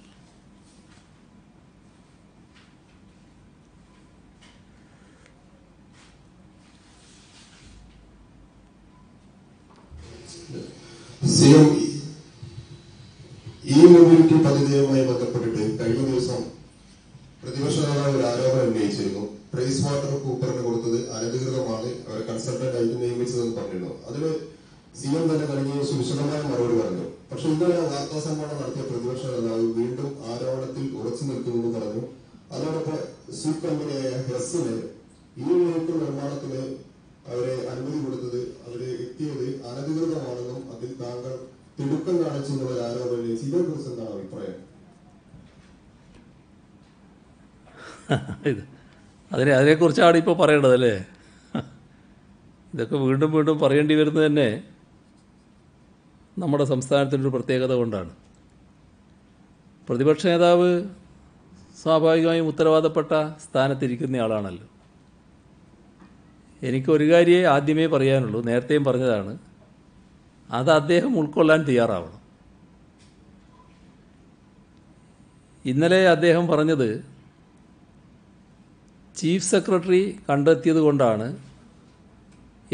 സിയം ഈ മൊബിലിറ്റി പദ്ധതിയുമായി ബന്ധപ്പെട്ടിട്ട് കഴിഞ്ഞ ദിവസം പ്രതിപക്ഷ നേതാവ് ഒരു ആരോപണം ഉന്നയിച്ചിരുന്നു പ്രൈസ് വാട്ടർ കൂപ്പറിന് കൊടുത്തത് അനധികൃതമാണ് അവരെ കൺസൾട്ടന്റ് ആയിട്ട് നിയമിച്ചതെന്ന് പറഞ്ഞിരുന്നു അതിന് സി എം തന്നെ നൽകിയ സുവിശദമായ മറുപടി പറഞ്ഞു പക്ഷെ ഇതുവരെ വാർത്താ സമ്മേളനം നടത്തിയ പ്രതിപക്ഷ നേതാവ് വീണ്ടും ആരോപണത്തിൽ ഉറച്ചു നിൽക്കുമെന്ന് പറഞ്ഞു അതോടൊപ്പം സി കമ്പനിയായ ഹെസ്സിന് ഈ യൂണിറ്റ് നിർമ്മാണത്തിന് അവരെ അനുമതി കൊടുത്തത് അവരെ എത്തിയത് അനധികൃതമാണെന്നും അതിൽ തിടുക്കം കാണിച്ചിരുന്ന ഒരു ആരോപണം ഇതേക്കുറിച്ച് എന്താണ് അഭിപ്രായം അതിനെ അതിനെ കുറിച്ചാണ് ഇപ്പോൾ പറയേണ്ടത് അല്ലേ ഇതൊക്കെ വീണ്ടും വീണ്ടും പറയേണ്ടി വരുന്നത് തന്നെ നമ്മുടെ സംസ്ഥാനത്തിൻ്റെ പ്രത്യേകത കൊണ്ടാണ് പ്രതിപക്ഷ നേതാവ് സ്വാഭാവികമായും ഉത്തരവാദപ്പെട്ട സ്ഥാനത്തിരിക്കുന്ന ആളാണല്ലോ എനിക്കൊരു കാര്യമേ ആദ്യമേ പറയാനുള്ളൂ നേരത്തെയും പറഞ്ഞതാണ് അത് അദ്ദേഹം ഉൾക്കൊള്ളാൻ തയ്യാറാവണം ഇന്നലെ അദ്ദേഹം പറഞ്ഞത് ചീഫ് സെക്രട്ടറി കണ്ടെത്തിയത് കൊണ്ടാണ്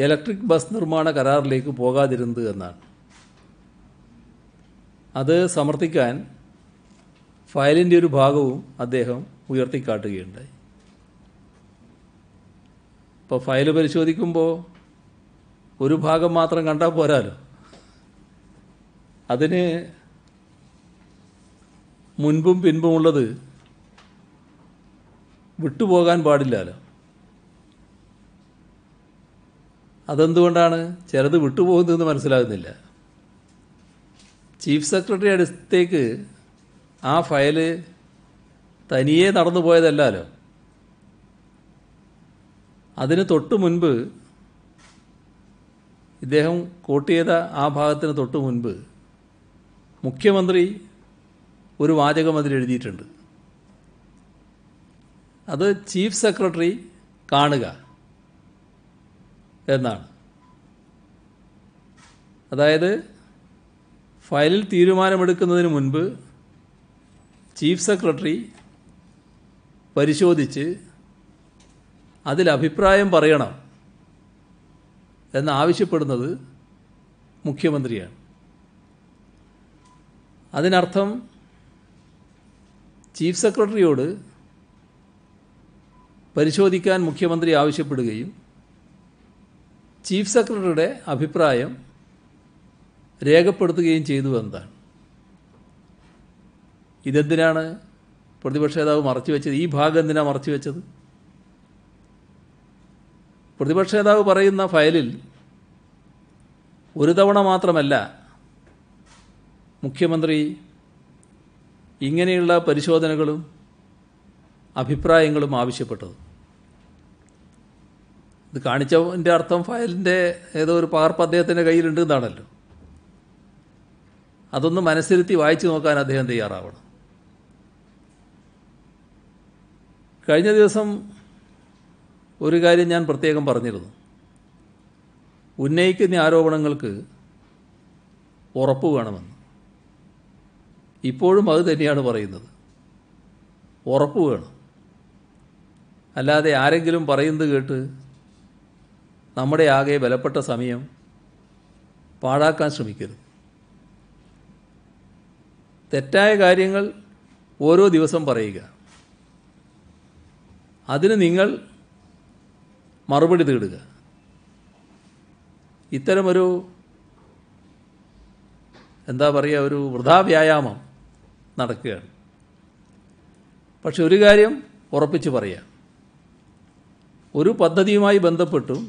ഇലക്ട്രിക് ബസ് നിർമ്മാണ കരാറിലേക്ക് പോകാതിരുന്നത് എന്നാണ് അത് സമർത്ഥിക്കാൻ ഫയലിൻ്റെ ഒരു ഭാഗവും അദ്ദേഹം ഉയർത്തിക്കാട്ടുകയുണ്ടായി ഇപ്പോൾ ഫയൽ പരിശോധിക്കുമ്പോൾ ഒരു ഭാഗം മാത്രം കണ്ടാൽ പോരാലോ അതിന് മുൻപും പിൻപുമുള്ളത് വിട്ടുപോകാൻ പാടില്ലല്ലോ അതെന്തുകൊണ്ടാണ് ചിലത് വിട്ടുപോകുന്നതെന്ന് മനസ്സിലാകുന്നില്ല ചീഫ് സെക്രട്ടറി അടുത്തേക്ക് ആ ഫയല് തനിയെ നടന്നു പോയതല്ലല്ലോ അതിന് തൊട്ട് മുൻപ് ഇദ്ദേഹം കോട്ട് ചെയ്ത ആ ഭാഗത്തിന് തൊട്ട് മുൻപ് മുഖ്യമന്ത്രി ഒരു വാചകം അതിൽ എഴുതിയിട്ടുണ്ട് അത് ചീഫ് സെക്രട്ടറി കാണുക എന്നാണ് അതായത് ഫയലിൽ തീരുമാനമെടുക്കുന്നതിന് മുൻപ് ചീഫ് സെക്രട്ടറി പരിശോധിച്ച് അതിൽ അഭിപ്രായം പറയണം എന്നാവശ്യപ്പെടുന്നത് മുഖ്യമന്ത്രിയാണ് അതിനർത്ഥം ചീഫ് സെക്രട്ടറിയോട് പരിശോധിക്കാൻ മുഖ്യമന്ത്രി ആവശ്യപ്പെടുകയും ചീഫ് സെക്രട്ടറിയുടെ അഭിപ്രായം രേഖപ്പെടുത്തുകയും ചെയ്തു എന്താണ് ഇതെന്തിനാണ് പ്രതിപക്ഷ നേതാവ് മറച്ചു വെച്ചത് ഈ ഭാഗം എന്തിനാണ് മറച്ചു വെച്ചത് പ്രതിപക്ഷ നേതാവ് പറയുന്ന ഫയലിൽ ഒരു തവണ മാത്രമല്ല മുഖ്യമന്ത്രി ഇങ്ങനെയുള്ള പരിശോധനകളും അഭിപ്രായങ്ങളും ആവശ്യപ്പെട്ടത് ഇത് കാണിച്ചതിൻ്റെ അർത്ഥം ഫയലിൻ്റെ ഏതോ ഒരു പകർപ്പ് അദ്ദേഹത്തിൻ്റെ കയ്യിലുണ്ട് എന്നാണല്ലോ അതൊന്ന് മനസ്സിരുത്തി വായിച്ചു നോക്കാൻ അദ്ദേഹം തയ്യാറാവണം കഴിഞ്ഞ ദിവസം ഒരു കാര്യം ഞാൻ പ്രത്യേകം പറഞ്ഞിരുന്നു ഉന്നയിക്കുന്ന ആരോപണങ്ങൾക്ക് ഉറപ്പ് വേണമെന്ന് ഇപ്പോഴും അത് തന്നെയാണ് പറയുന്നത് ഉറപ്പ് വേണം അല്ലാതെ ആരെങ്കിലും പറയുന്നത് കേട്ട് നമ്മുടെ ആകെ ബലപ്പെട്ട സമയം പാഴാക്കാൻ ശ്രമിക്കരുത് തെറ്റായ കാര്യങ്ങൾ ഓരോ ദിവസം പറയുക അതിന് നിങ്ങൾ മറുപടി തേടുക ഇത്തരമൊരു എന്താ പറയുക ഒരു വൃഥാവ്യായാമം നടക്കുകയാണ് പക്ഷെ ഒരു കാര്യം ഉറപ്പിച്ച് പറയാം ഒരു പദ്ധതിയുമായി ബന്ധപ്പെട്ടും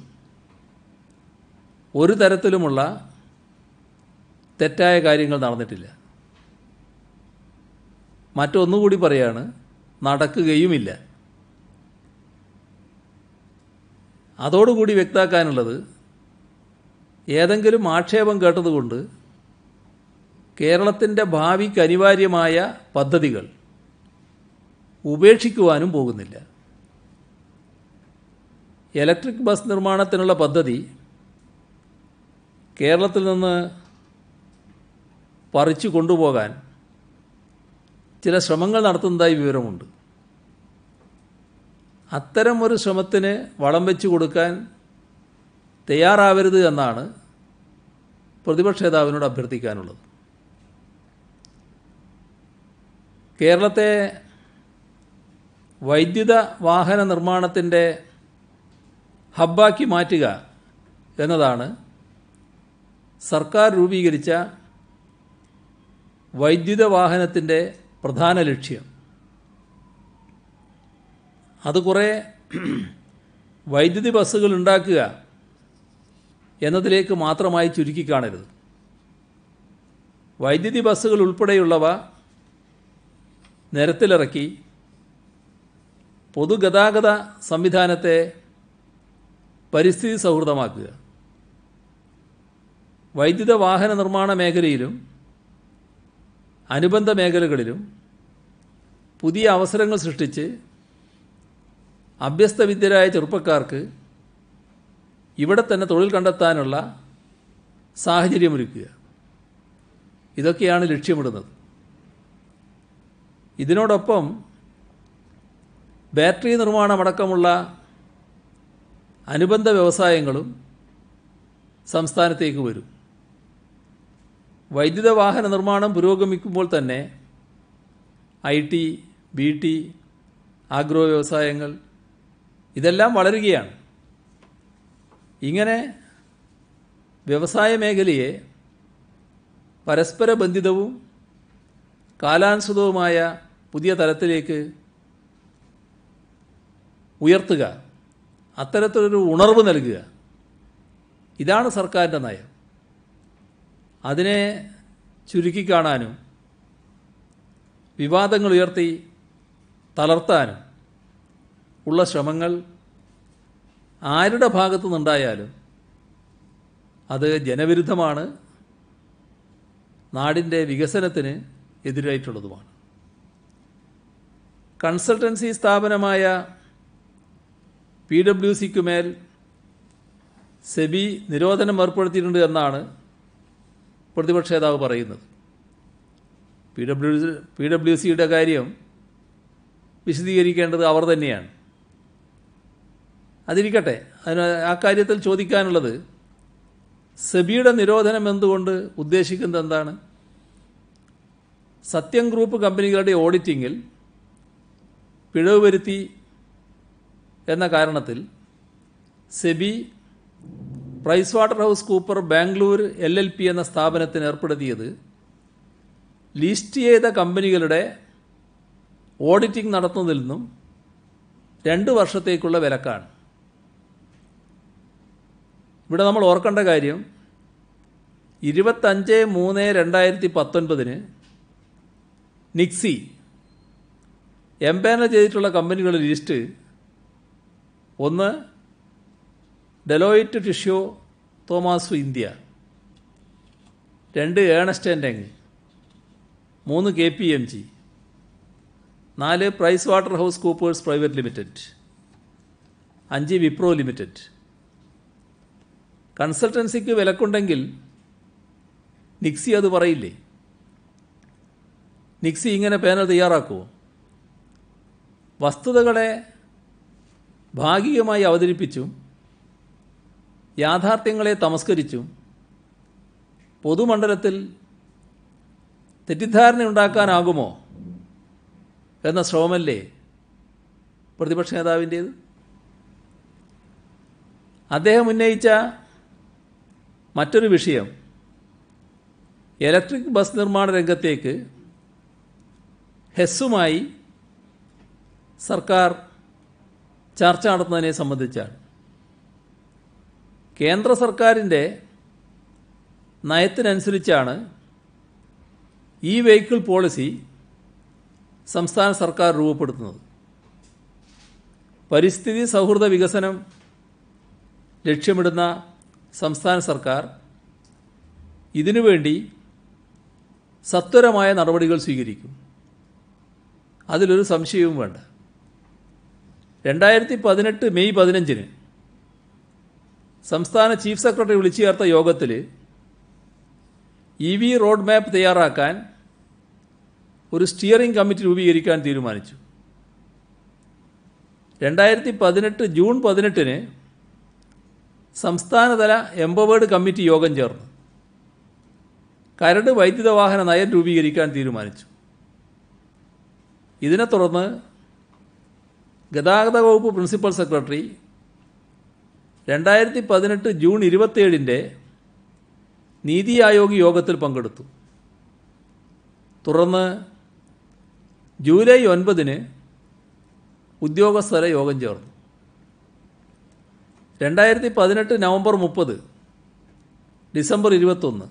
ഒരു തരത്തിലുമുള്ള തെറ്റായ കാര്യങ്ങൾ നടന്നിട്ടില്ല മറ്റൊന്നുകൂടി പറയാണ് നടക്കുകയുമില്ല അതോടുകൂടി വ്യക്താക്കാനുള്ളത് ഏതെങ്കിലും ആക്ഷേപം കേട്ടതുകൊണ്ട് കേരളത്തിൻ്റെ ഭാവിക്ക് അനിവാര്യമായ പദ്ധതികൾ ഉപേക്ഷിക്കുവാനും പോകുന്നില്ല ഇലക്ട്രിക് ബസ് നിർമ്മാണത്തിനുള്ള പദ്ധതി കേരളത്തിൽ നിന്ന് പറിച്ചു കൊണ്ടുപോകാൻ ചില ശ്രമങ്ങൾ നടത്തുന്നതായി വിവരമുണ്ട് അത്തരം ഒരു ശ്രമത്തിന് വളം വെച്ച് കൊടുക്കാൻ തയ്യാറാവരുത് എന്നാണ് പ്രതിപക്ഷ നേതാവിനോട് അഭ്യർത്ഥിക്കാനുള്ളത് കേരളത്തെ വൈദ്യുത വാഹന നിർമ്മാണത്തിൻ്റെ ഹബ്ബാക്കി മാറ്റുക എന്നതാണ് സർക്കാർ രൂപീകരിച്ച വൈദ്യുത വാഹനത്തിൻ്റെ പ്രധാന ലക്ഷ്യം അത് കുറേ വൈദ്യുതി ബസ്സുകൾ ഉണ്ടാക്കുക എന്നതിലേക്ക് മാത്രമായി ചുരുക്കിക്കാണരുത് കാണരുത് വൈദ്യുതി ബസ്സുകൾ ഉൾപ്പെടെയുള്ളവ നിരത്തിലിറക്കി പൊതുഗതാഗത സംവിധാനത്തെ പരിസ്ഥിതി സൗഹൃദമാക്കുക വൈദ്യുത വാഹന നിർമ്മാണ മേഖലയിലും അനുബന്ധ മേഖലകളിലും പുതിയ അവസരങ്ങൾ സൃഷ്ടിച്ച് അഭ്യസ്തവിദ്യരായ ചെറുപ്പക്കാർക്ക് ഇവിടെ തന്നെ തൊഴിൽ കണ്ടെത്താനുള്ള സാഹചര്യമൊരുക്കുക ഇതൊക്കെയാണ് ലക്ഷ്യമിടുന്നത് ഇതിനോടൊപ്പം ബാറ്ററി നിർമ്മാണമടക്കമുള്ള അനുബന്ധ വ്യവസായങ്ങളും സംസ്ഥാനത്തേക്ക് വരും വൈദ്യുത വാഹന നിർമ്മാണം പുരോഗമിക്കുമ്പോൾ തന്നെ I T B T agro വ്യവസായങ്ങൾ ഇതെല്ലാം വളരുകയാണ് ഇങ്ങനെ വ്യവസായ മേഖലയെ പരസ്പര ബന്ധിതവും കാലാനുസൃതവുമായ പുതിയ തലത്തിലേക്ക് ഉയർത്തുക അത്തരത്തിലൊരു ഉണർവ് നൽകുക ഇതാണ് സർക്കാരിൻ്റെ നയം അതിനെ ചുരുക്കി കാണാനും വിവാദങ്ങൾ ഉയർത്തി തളർത്താനും ഉള്ള ശ്രമങ്ങൾ ആരുടെ ഭാഗത്തു നിന്നുണ്ടായാലും അത് ജനവിരുദ്ധമാണ് നാടിൻ്റെ വികസനത്തിന് എതിരായിട്ടുള്ളതുമാണ് കൺസൾട്ടൻസി സ്ഥാപനമായ പി ഡബ്ല്യു മേൽ സെബി നിരോധനം ഏർപ്പെടുത്തിയിട്ടുണ്ട് എന്നാണ് പ്രതിപക്ഷ നേതാവ് പറയുന്നത് പി ഡബ്ല്യു പി ഡബ്ല്യു സിയുടെ കാര്യം വിശദീകരിക്കേണ്ടത് അവർ തന്നെയാണ് അതിരിക്കട്ടെ അതിന് ആ കാര്യത്തിൽ ചോദിക്കാനുള്ളത് സെബിയുടെ നിരോധനം എന്തുകൊണ്ട് ഉദ്ദേശിക്കുന്നത് എന്താണ് സത്യം ഗ്രൂപ്പ് കമ്പനികളുടെ ഓഡിറ്റിങ്ങിൽ പിഴവ് വരുത്തി എന്ന കാരണത്തിൽ SEBI Price Waterhouse Cooper Bangalore L L P എന്ന സ്ഥാപനത്തിന് ഏർപ്പെടുത്തിയത് ലിസ്റ്റ് ചെയ്ത കമ്പനികളുടെ ഓഡിറ്റിംഗ് നടത്തുന്നതിൽ നിന്നും രണ്ട് വർഷത്തേക്കുള്ള വിലക്കാണ് ഇവിടെ നമ്മൾ ഓർക്കേണ്ട കാര്യം ഇരുപത്തഞ്ച് മൂന്ന് രണ്ടായിരത്തി പത്തൊൻപതിന് നിക്സി എംപാനൽ ചെയ്തിട്ടുള്ള കമ്പനികളുടെ ലിസ്റ്റ് ഒന്ന് ഡെലോയിറ്റ് ടിഷ്യോ തോമാസു ഇന്ത്യ രണ്ട് ഏണസ്റ്റ് മൂന്ന് കെ പി എം ജി നാല് Price Waterhouse Coopers private limited അഞ്ച് വിപ്രോ ലിമിറ്റഡ് കൺസൾട്ടൻസിക്ക് വിലക്കുണ്ടെങ്കിൽ നിക്സി അത് പറയില്ലേ നിക്സി ഇങ്ങനെ പാനൽ തയ്യാറാക്കുമോ വസ്തുതകളെ ഭാഗികമായി അവതരിപ്പിച്ചും യാഥാർത്ഥ്യങ്ങളെ തമസ്കരിച്ചും പൊതുമണ്ഡലത്തിൽ തെറ്റിദ്ധാരണ ഉണ്ടാക്കാനാകുമോ എന്ന ശ്രമമല്ലേ പ്രതിപക്ഷ നേതാവിൻ്റേത് അദ്ദേഹം ഉന്നയിച്ച മറ്റൊരു വിഷയം ഇലക്ട്രിക് ബസ് നിർമ്മാണ രംഗത്തേക്ക് ഹെസ്സുമായി സർക്കാർ ചർച്ച നടത്തുന്നതിനെ സംബന്ധിച്ചാണ് കേന്ദ്ര സർക്കാരിൻ്റെ നയത്തിനനുസരിച്ചാണ് ഈ വെഹിക്കിൾ പോളിസി സംസ്ഥാന സർക്കാർ രൂപപ്പെടുത്തുന്നത് പരിസ്ഥിതി സൗഹൃദ വികസനം ലക്ഷ്യമിടുന്ന സംസ്ഥാന സർക്കാർ ഇതിനുവേണ്ടി സത്വരമായ നടപടികൾ സ്വീകരിക്കും അതിലൊരു സംശയവും വേണ്ട രണ്ടായിരത്തി പതിനെട്ട് മെയ് പതിനഞ്ചിന് സംസ്ഥാന ചീഫ് സെക്രട്ടറി വിളിച്ചു ചേർത്ത യോഗത്തിൽ ഇ വി റോഡ് മാപ്പ് തയ്യാറാക്കാൻ ഒരു സ്റ്റിയറിംഗ് കമ്മിറ്റി രൂപീകരിക്കാൻ തീരുമാനിച്ചു രണ്ടായിരത്തി പതിനെട്ട് ജൂൺ പതിനെട്ടിന് സംസ്ഥാനതല എംപവേഡ് കമ്മിറ്റി യോഗം ചേർന്നു കരട് വൈദ്യുത വാഹന നയം രൂപീകരിക്കാൻ തീരുമാനിച്ചു ഇതിനെ തുടർന്ന് ഗതാഗത വകുപ്പ് പ്രിൻസിപ്പൽ സെക്രട്ടറി രണ്ടായിരത്തി പതിനെട്ട് ജൂൺ ഇരുപത്തേഴിൻ്റെ നീതി ആയോഗ് യോഗത്തിൽ പങ്കെടുത്തു തുടർന്ന് ജൂലൈ ഒൻപതിന് ഉദ്യോഗസ്ഥരെ യോഗം ചേർന്നു രണ്ടായിരത്തി പതിനെട്ട് നവംബർ മുപ്പത് ഡിസംബർ ഇരുപത്തൊന്ന്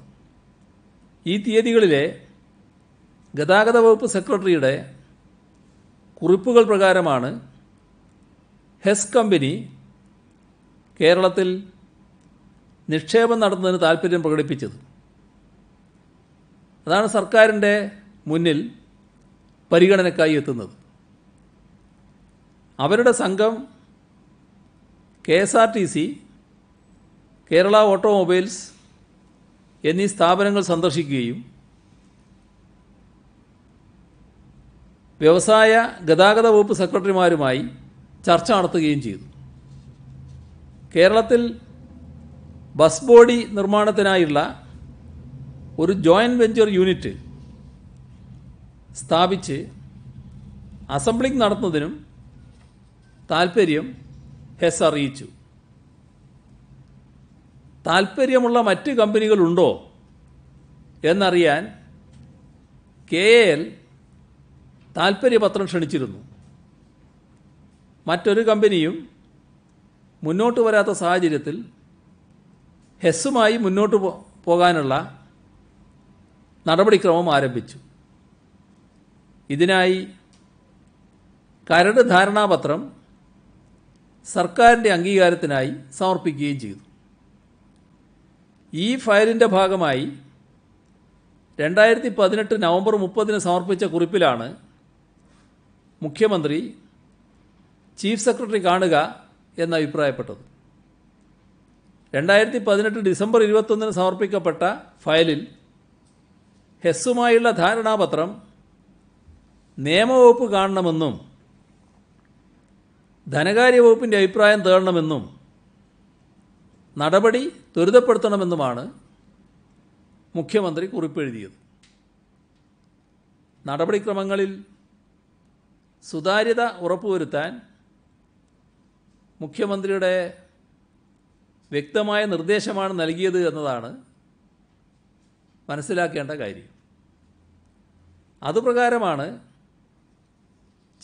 ഈ തീയതികളിലെ ഗതാഗത വകുപ്പ് സെക്രട്ടറിയുടെ കുറിപ്പുകൾ പ്രകാരമാണ് ഹെസ് കമ്പനി കേരളത്തിൽ നിക്ഷേപം നടത്തുന്നതിന് താല്പര്യം പ്രകടിപ്പിച്ചത് അതാണ് സർക്കാരിൻ്റെ മുന്നിൽ പരിഗണനക്കായി എത്തുന്നത് അവരുടെ സംഘം K S R T C Kerala automobiles എന്നീ സ്ഥാപനങ്ങൾ സന്ദർശിക്കുകയും വ്യവസായ ഗതാഗത വകുപ്പ് സെക്രട്ടറിമാരുമായി ചർച്ച നടത്തുകയും ചെയ്തു കേരളത്തിൽ ബസ് ബോഡി നിർമ്മാണത്തിനായുള്ള ഒരു ജോയിൻറ്റ് വെഞ്ചർ യൂണിറ്റ് സ്ഥാപിച്ച് അസംബ്ലിംഗ് നടത്തുന്നതിനും താൽപ്പര്യം ഹെസ് അറിയിച്ചു താൽപ്പര്യമുള്ള മറ്റ് കമ്പനികളുണ്ടോ എന്നറിയാൻ കെ എൽ താൽപ്പര്യപത്രം ക്ഷണിച്ചിരുന്നു മറ്റൊരു കമ്പനിയും മുന്നോട്ട് വരാത്ത സാഹചര്യത്തിൽ ഹെസ്സുമായി മുന്നോട്ട് പോകാനുള്ള നടപടിക്രമം ആരംഭിച്ചു ഇതിനായി കരട് ധാരണാപത്രം സർക്കാരിൻ്റെ അംഗീകാരത്തിനായി സമർപ്പിക്കുകയും ചെയ്തു ഈ ഫയലിൻ്റെ ഭാഗമായി രണ്ടായിരത്തി പതിനെട്ട് നവംബർ മുപ്പതിന് സമർപ്പിച്ച കുറിപ്പിലാണ് മുഖ്യമന്ത്രി ചീഫ് സെക്രട്ടറി കാണുക എന്ന് അഭിപ്രായപ്പെട്ടത് രണ്ടായിരത്തി പതിനെട്ട് ഡിസംബർ ഇരുപത്തൊന്നിന് സമർപ്പിക്കപ്പെട്ട ഫയലിൽ ഹെസ്സുമായുള്ള ധാരണാപത്രം നിയമവകുപ്പ് കാണണമെന്നും ധനകാര്യ വകുപ്പിൻ്റെ അഭിപ്രായം തേടണമെന്നും നടപടി ത്വരിതപ്പെടുത്തണമെന്നുമാണ് മുഖ്യമന്ത്രി കുറിപ്പെഴുതിയത് നടപടിക്രമങ്ങളിൽ സുതാര്യത ഉറപ്പുവരുത്താൻ മുഖ്യമന്ത്രിയുടെ വ്യക്തമായ നിർദ്ദേശമാണ് നൽകിയത് എന്നതാണ് മനസ്സിലാക്കേണ്ട കാര്യം അതുപ്രകാരമാണ്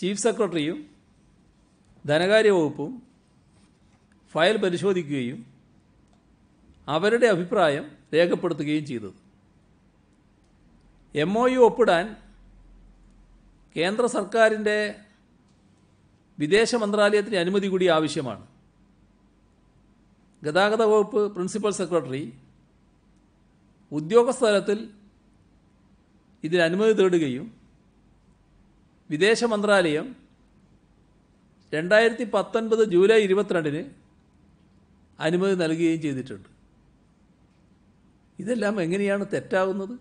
ചീഫ് സെക്രട്ടറിയും ധനകാര്യ വകുപ്പും ഫയൽ പരിശോധിക്കുകയും അവരുടെ അഭിപ്രായം രേഖപ്പെടുത്തുകയും ചെയ്തത് എം ഒ യു ഒപ്പിടാൻ കേന്ദ്ര സർക്കാരിൻ്റെ വിദേശ മന്ത്രാലയത്തിന് അനുമതി കൂടി ആവശ്യമാണ് ഗതാഗത വകുപ്പ് പ്രിൻസിപ്പൽ സെക്രട്ടറി ഉദ്യോഗസ്ഥ തലത്തിൽ ഇതിന് അനുമതി തേടുകയും വിദേശ മന്ത്രാലയം രണ്ടായിരത്തി പത്തൊൻപത് ജൂലൈ ഇരുപത്തിരണ്ടിന് അനുമതി നൽകുകയും ചെയ്തിട്ടുണ്ട് ഇതെല്ലാം എങ്ങനെയാണ് തെറ്റാവുന്നത്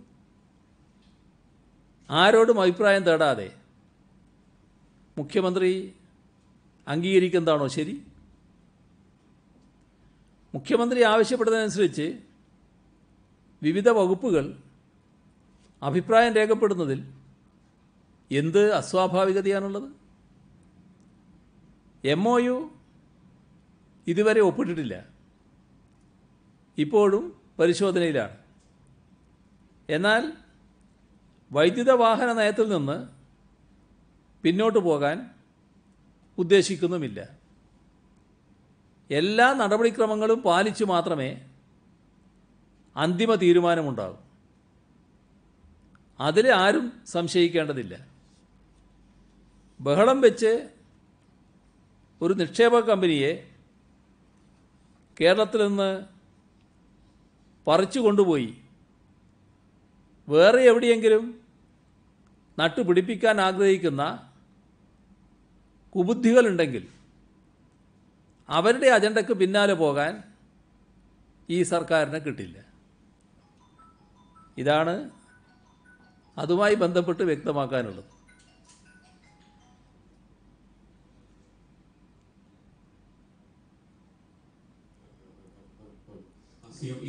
ആരോടും അഭിപ്രായം തേടാതെ മുഖ്യമന്ത്രി അംഗീകരിക്കുന്നതാണോ ശരി മുഖ്യമന്ത്രി ആവശ്യപ്പെടുന്നതനുസരിച്ച് വിവിധ വകുപ്പുകൾ അഭിപ്രായം രേഖപ്പെടുന്നതിൽ എന്ത് അസ്വാഭാവികതയാണുള്ളത് എം ഒ യു ഇതുവരെ ഒപ്പിട്ടിട്ടില്ല ഇപ്പോഴും പരിശോധനയിലാണ് എന്നാൽ വൈദ്യുത വാഹന നയത്തിൽ നിന്ന് പിന്നോട്ട് പോകാൻ ഉദ്ദേശിക്കുന്നുമില്ല എല്ലാ നടപടിക്രമങ്ങളും പാലിച്ചു മാത്രമേ അന്തിമ തീരുമാനമുണ്ടാകൂ അതിൽ ആരും സംശയിക്കേണ്ടതില്ല ബഹളം വെച്ച് ഒരു നിക്ഷേപ കമ്പനിയെ കേരളത്തിൽ നിന്ന് പറിച്ചു കൊണ്ടുപോയി വേറെ എവിടെയെങ്കിലും നട്ടുപിടിപ്പിക്കാൻ ആഗ്രഹിക്കുന്ന കുബുദ്ധികളുണ്ടെങ്കിൽ അവരുടെ അജണ്ടയ്ക്ക് പിന്നാലെ പോകാൻ ഈ സർക്കാരിന് കിട്ടില്ല ഇതാണ് അതുമായി ബന്ധപ്പെട്ട് വ്യക്തമാക്കാനുള്ളത്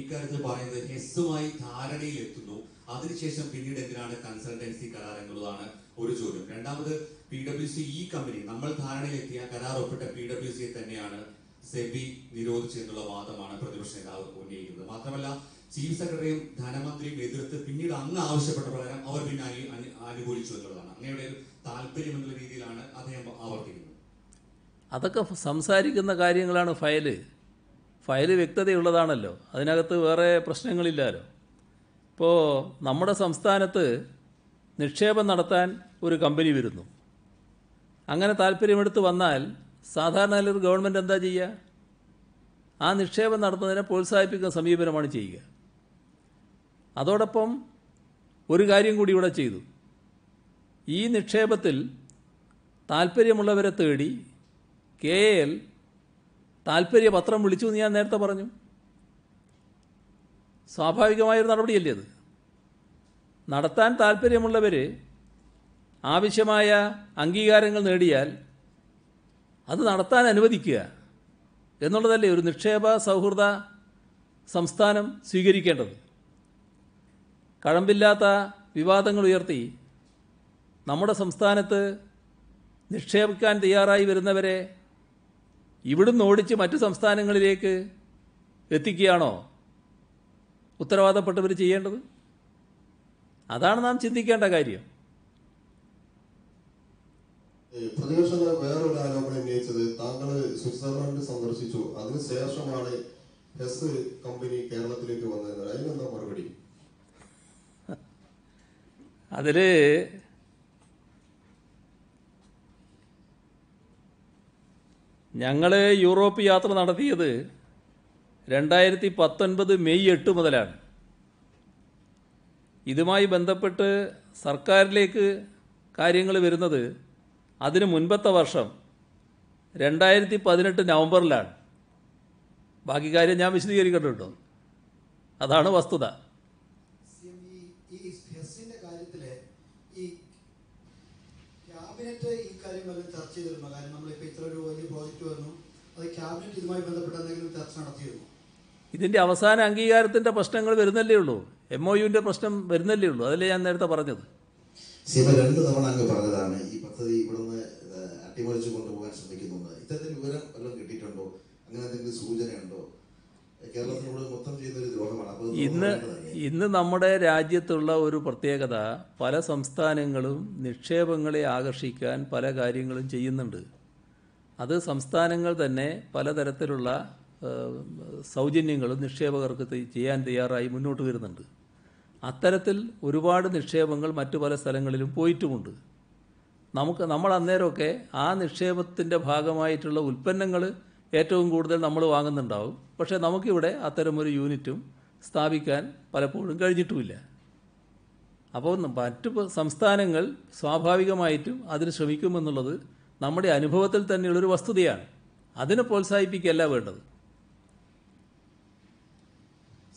ഇക്കാര്യത്തിൽ പറയുന്നത് എസുമായി ധാരണയിലെത്തുന്നു അതിനുശേഷം പിന്നീട് എന്തിനാണ് കൺസൾട്ടൻസി കരാർ എന്നുള്ളതാണ് ഒരു ചോദ്യം രണ്ടാമത് പി ഡബ്ല്യു സി ഈ കമ്പനി നമ്മൾ ധാരണയിലെത്തിയ കരാർ ഒപ്പിട്ട പി ഡബ്ല്യു സിയെ തന്നെയാണ് സെബി നിരോധിച്ചെന്നുള്ള വാദമാണ് പ്രതിപക്ഷ നേതാവ് ഉന്നയിക്കുന്നത് മാത്രമല്ല ചീഫ് സെക്രട്ടറിയും ധനമന്ത്രിയും എതിർത്ത് പിന്നീട് അങ്ങ് ആവശ്യപ്പെട്ട പ്രകാരം അവർ പിന്നെ അനുകൂലിച്ചു എന്നുള്ളതാണ് അങ്ങയുടെ ഒരു താല്പര്യം എന്നുള്ള രീതിയിലാണ് അദ്ദേഹം ആവർത്തിക്കുന്നത് അതൊക്കെ സംസാരിക്കുന്ന കാര്യങ്ങളാണ് ഫയല് ഫയല് വ്യക്തതയുള്ളതാണല്ലോ അതിനകത്ത് വേറെ പ്രശ്നങ്ങളില്ലല്ലോ ഇപ്പോൾ നമ്മുടെ സംസ്ഥാനത്ത് നിക്ഷേപം നടത്താൻ ഒരു കമ്പനി വരുന്നു അങ്ങനെ താല്പര്യമെടുത്ത് വന്നാൽ സാധാരണ നിലയിൽ ഗവൺമെൻറ് എന്താ ചെയ്യുക ആ നിക്ഷേപം നടത്തുന്നതിനെ പ്രോത്സാഹിപ്പിക്കുന്ന സമീപനമാണ് ചെയ്യുക അതോടൊപ്പം ഒരു കാര്യം കൂടി ഇവിടെ ചെയ്തു ഈ നിക്ഷേപത്തിൽ താല്പര്യമുള്ളവരെ തേടി കെ എൽ താല്പര്യപത്രം വിളിച്ചു എന്ന് ഞാൻ നേരത്തെ പറഞ്ഞു സ്വാഭാവികമായൊരു നടപടിയല്ലേ അത് നടത്താൻ താല്പര്യമുള്ളവർ ആവശ്യമായ അംഗീകാരങ്ങൾ നേടിയാൽ അത് നടത്താൻ അനുവദിക്കുക എന്നുള്ളതല്ലേ ഒരു നിക്ഷേപ സൗഹൃദ സംസ്ഥാനം സ്വീകരിക്കേണ്ടത് കഴമ്പില്ലാത്ത വിവാദങ്ങൾ ഉയർത്തി നമ്മുടെ സംസ്ഥാനത്ത് നിക്ഷേപിക്കാൻ തയ്യാറായി വരുന്നവരെ ഇവിടുന്ന് ഓടിച്ച് മറ്റു സംസ്ഥാനങ്ങളിലേക്ക് എത്തിക്കുകയാണോ ഉത്തരവാദപ്പെട്ടവർ ചെയ്യേണ്ടത് അതാണ് നാം ചിന്തിക്കേണ്ട കാര്യം പ്രതിപക്ഷങ്ങൾ വേറൊരു ആരോപണം ഉന്നയിച്ചത് താങ്കൾ സ്വിറ്റ്സർലൻഡ് സന്ദർശിച്ചു അതിനുശേഷമാണ് ഹെസ് കമ്പനി കേരളത്തിലേക്ക് വന്നത് അതിനെന്താ മറുപടി അതില് ഞങ്ങൾ യൂറോപ്പ് യാത്ര നടത്തിയത് രണ്ടായിരത്തി പത്തൊൻപത് മെയ് എട്ട് മുതലാണ് ഇതുമായി ബന്ധപ്പെട്ട് സർക്കാരിലേക്ക് കാര്യങ്ങൾ വരുന്നത് അതിന് മുൻപത്തെ വർഷം രണ്ടായിരത്തി പതിനെട്ട് നവംബറിലാണ് ബാക്കി കാര്യം ഞാൻ വിശദീകരിക്കട്ടോ അതാണ് വസ്തുത ക്യാബിനറ്റ് ഈ കാര്യം ചർച്ച ചെയ്തിരുന്നു കാരണം നമ്മളിപ്പോൾ ഇത്ര ഒരു വലിയ പ്രോജക്റ്റ് വന്നു അത് ക്യാബിനറ്റ് ഇതുമായി ബന്ധപ്പെട്ട എന്തെങ്കിലും ചർച്ച നടത്തിയിരുന്നു ഇതിൻ്റെ അവസാന അംഗീകാരത്തിൻ്റെ പ്രശ്നങ്ങൾ വരുന്നല്ലേ ഉള്ളൂ എം ഒ യുവിൻ്റെ പ്രശ്നം വരുന്നല്ലേ ഉള്ളൂ അതല്ലേ ഞാൻ നേരത്തെ പറഞ്ഞത് തവണ അങ്ങ് പറഞ്ഞതാണ് ഈ പദ്ധതി കൊണ്ടുപോകാൻ ശ്രമിക്കുന്നുണ്ട് അങ്ങനെ ദ്രോഹമാണ് ഇന്ന് ഇന്ന് നമ്മുടെ രാജ്യത്തുള്ള ഒരു പ്രത്യേകത പല സംസ്ഥാനങ്ങളും നിക്ഷേപങ്ങളെ ആകർഷിക്കാൻ പല കാര്യങ്ങളും ചെയ്യുന്നുണ്ട് അത് സംസ്ഥാനങ്ങൾ തന്നെ പലതരത്തിലുള്ള സൗജന്യങ്ങൾ നിക്ഷേപകർക്ക് ചെയ്യാൻ തയ്യാറായി മുന്നോട്ട് വരുന്നുണ്ട് അത്തരത്തിൽ ഒരുപാട് നിക്ഷേപങ്ങൾ മറ്റു പല സ്ഥലങ്ങളിലും പോയിട്ടുമുണ്ട് നമുക്ക് നമ്മൾ അന്നേരമൊക്കെ ആ നിക്ഷേപത്തിൻ്റെ ഭാഗമായിട്ടുള്ള ഉൽപ്പന്നങ്ങൾ ഏറ്റവും കൂടുതൽ നമ്മൾ വാങ്ങുന്നുണ്ടാവും പക്ഷേ നമുക്കിവിടെ അത്തരമൊരു യൂണിറ്റും സ്ഥാപിക്കാൻ പലപ്പോഴും കഴിഞ്ഞിട്ടുമില്ല അപ്പോൾ മറ്റ് സംസ്ഥാനങ്ങൾ സ്വാഭാവികമായിട്ടും അതിന് ശ്രമിക്കുമെന്നുള്ളത് നമ്മുടെ അനുഭവത്തിൽ തന്നെയുള്ളൊരു വസ്തുതയാണ് അതിനെ പ്രോത്സാഹിപ്പിക്കുകയല്ല വേണ്ടത്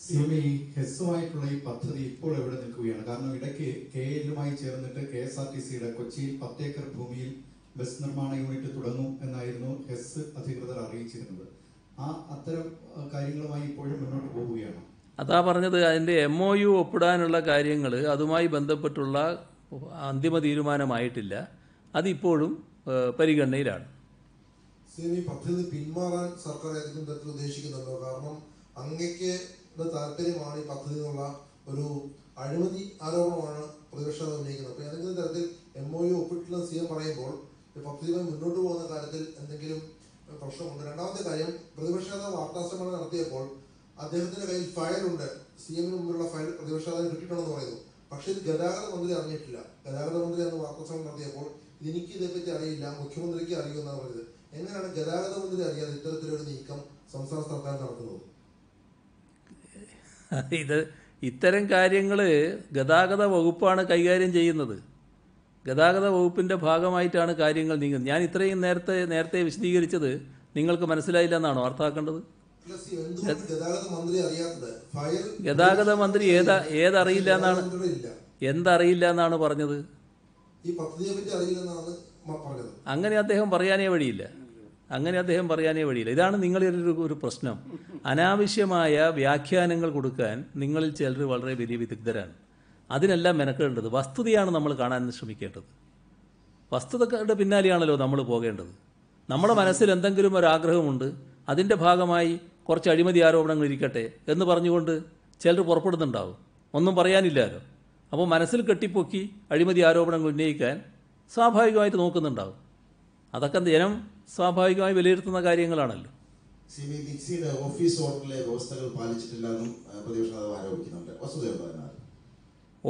സി എം ഹെസ്സുമായിട്ടുള്ള ഈ പദ്ധതി ഇപ്പോൾ എവിടെ നിൽക്കുകയാണ് കാരണം ഇടയ്ക്ക് കെ എല്ലുമായി ചേർന്നിട്ട് കെ എസ് ആർ ടി സിയുടെ കൊച്ചിയിൽ പത്തേക്കർ ഭൂമിയിൽ ബസ് നിർമ്മാണ യൂണിറ്റ് തുടങ്ങും എന്നായിരുന്നു ഹെസ് അധികൃതർ അറിയിച്ചിരുന്നത് ആ അത്തരം കാര്യങ്ങളുമായി ഇപ്പോഴും മുന്നോട്ട് പോവുകയാണ് അതാ പറഞ്ഞത് അതിൻ്റെ എം ഒ യു ഒപ്പിടാനുള്ള കാര്യങ്ങൾ അതുമായി ബന്ധപ്പെട്ടുള്ള അന്തിമ തീരുമാനമായിട്ടില്ല അതിപ്പോഴും പരിഗണനയിലാണ് പദ്ധതി പിന്മാറാൻ സർക്കാർ ഉദ്ദേശിക്കുന്നുണ്ടോ കാരണം അങ്ങക്ക് താല്പര്യമാണ് ഈ പദ്ധതി എന്നുള്ള ഒരു അഴിമതി ആരോപണമാണ് പ്രതിപക്ഷം ഉന്നയിക്കുന്നത് അപ്പൊ ഏതെങ്കിലും തരത്തിൽ എം ഒ യു ഒപ്പിട്ടുള്ള സി എം പറയുമ്പോൾ പദ്ധതിയുമായി മുന്നോട്ട് പോകുന്ന കാര്യത്തിൽ എന്തെങ്കിലും പ്രശ്നമുണ്ട് രണ്ടാമത്തെ കാര്യം പ്രതിപക്ഷ നേതാവ് വാർത്താശ്രമണം നടത്തിയപ്പോൾ അദ്ദേഹത്തിന്റെ കയ്യിൽ ഫയലുണ്ട് സി എമ്മിന് മുമ്പിലുള്ള ഫയൽ പ്രതിപക്ഷ നേതാവ് കിട്ടിയിട്ടുണ്ടെന്ന് പറയുന്നു പക്ഷേ ഇത് ഗതാഗത മന്ത്രി അറിഞ്ഞിട്ടില്ല ഗതാഗത മന്ത്രി അന്ന് വാർത്താശ്രമം നടത്തിയപ്പോൾ എനിക്ക് ഇതേപ്പറ്റി അറിയില്ല മുഖ്യമന്ത്രിക്ക് അറിയുമെന്നാണ് പറഞ്ഞത് എങ്ങനെയാണ് ഗതാഗത മന്ത്രി അറിയാതെ ഇത്തരത്തിലൊരു നീക്കം സംസ്ഥാന സർക്കാർ നടത്തുന്നത് ഇത് ഇത്തരം കാര്യങ്ങൾ ഗതാഗത വകുപ്പാണ് കൈകാര്യം ചെയ്യുന്നത് ഗതാഗത വകുപ്പിൻ്റെ ഭാഗമായിട്ടാണ് കാര്യങ്ങൾ നീങ്ങുന്നത് ഞാൻ ഇത്രയും നേരത്തെ നേരത്തെ വിശദീകരിച്ചത് നിങ്ങൾക്ക് മനസ്സിലായില്ല എന്നാണോ അർത്ഥമാക്കേണ്ടത് ഗതാഗത മന്ത്രി ഏതാ ഏതറിയില്ല എന്നാണ് എന്തറിയില്ല എന്നാണ് പറഞ്ഞത് അങ്ങനെ അദ്ദേഹം പറയാനേ വഴിയില്ല അങ്ങനെ അദ്ദേഹം പറയാനേ വഴിയില്ല ഇതാണ് നിങ്ങളിൽ ഒരു പ്രശ്നം അനാവശ്യമായ വ്യാഖ്യാനങ്ങൾ കൊടുക്കാൻ നിങ്ങളിൽ ചിലർ വളരെ വലിയ വിദഗ്ധരാണ് അതിനെല്ലാം മെനക്കേണ്ടത് വസ്തുതയാണ് നമ്മൾ കാണാൻ ശ്രമിക്കേണ്ടത് വസ്തുതകളുടെ പിന്നാലെയാണല്ലോ നമ്മൾ പോകേണ്ടത് നമ്മുടെ മനസ്സിൽ എന്തെങ്കിലും ഒരു ആഗ്രഹമുണ്ട് അതിൻ്റെ ഭാഗമായി കുറച്ച് അഴിമതി ആരോപണങ്ങൾ ഇരിക്കട്ടെ എന്ന് പറഞ്ഞുകൊണ്ട് ചിലർ പുറപ്പെടുന്നുണ്ടാവും ഒന്നും പറയാനില്ലല്ലോ അപ്പോൾ മനസ്സിൽ കെട്ടിപ്പൊക്കി അഴിമതി ആരോപണങ്ങൾ ഉന്നയിക്കാൻ സ്വാഭാവികമായിട്ട് നോക്കുന്നുണ്ടാവും അതൊക്കെ ജനം സ്വാഭാവികമായി വിലയിരുത്തുന്ന കാര്യങ്ങളാണല്ലോ ഓഫീസ് വ്യവസ്ഥകൾ പ്രതിപക്ഷ നേതാവ് ആരോപിക്കുന്നുണ്ട്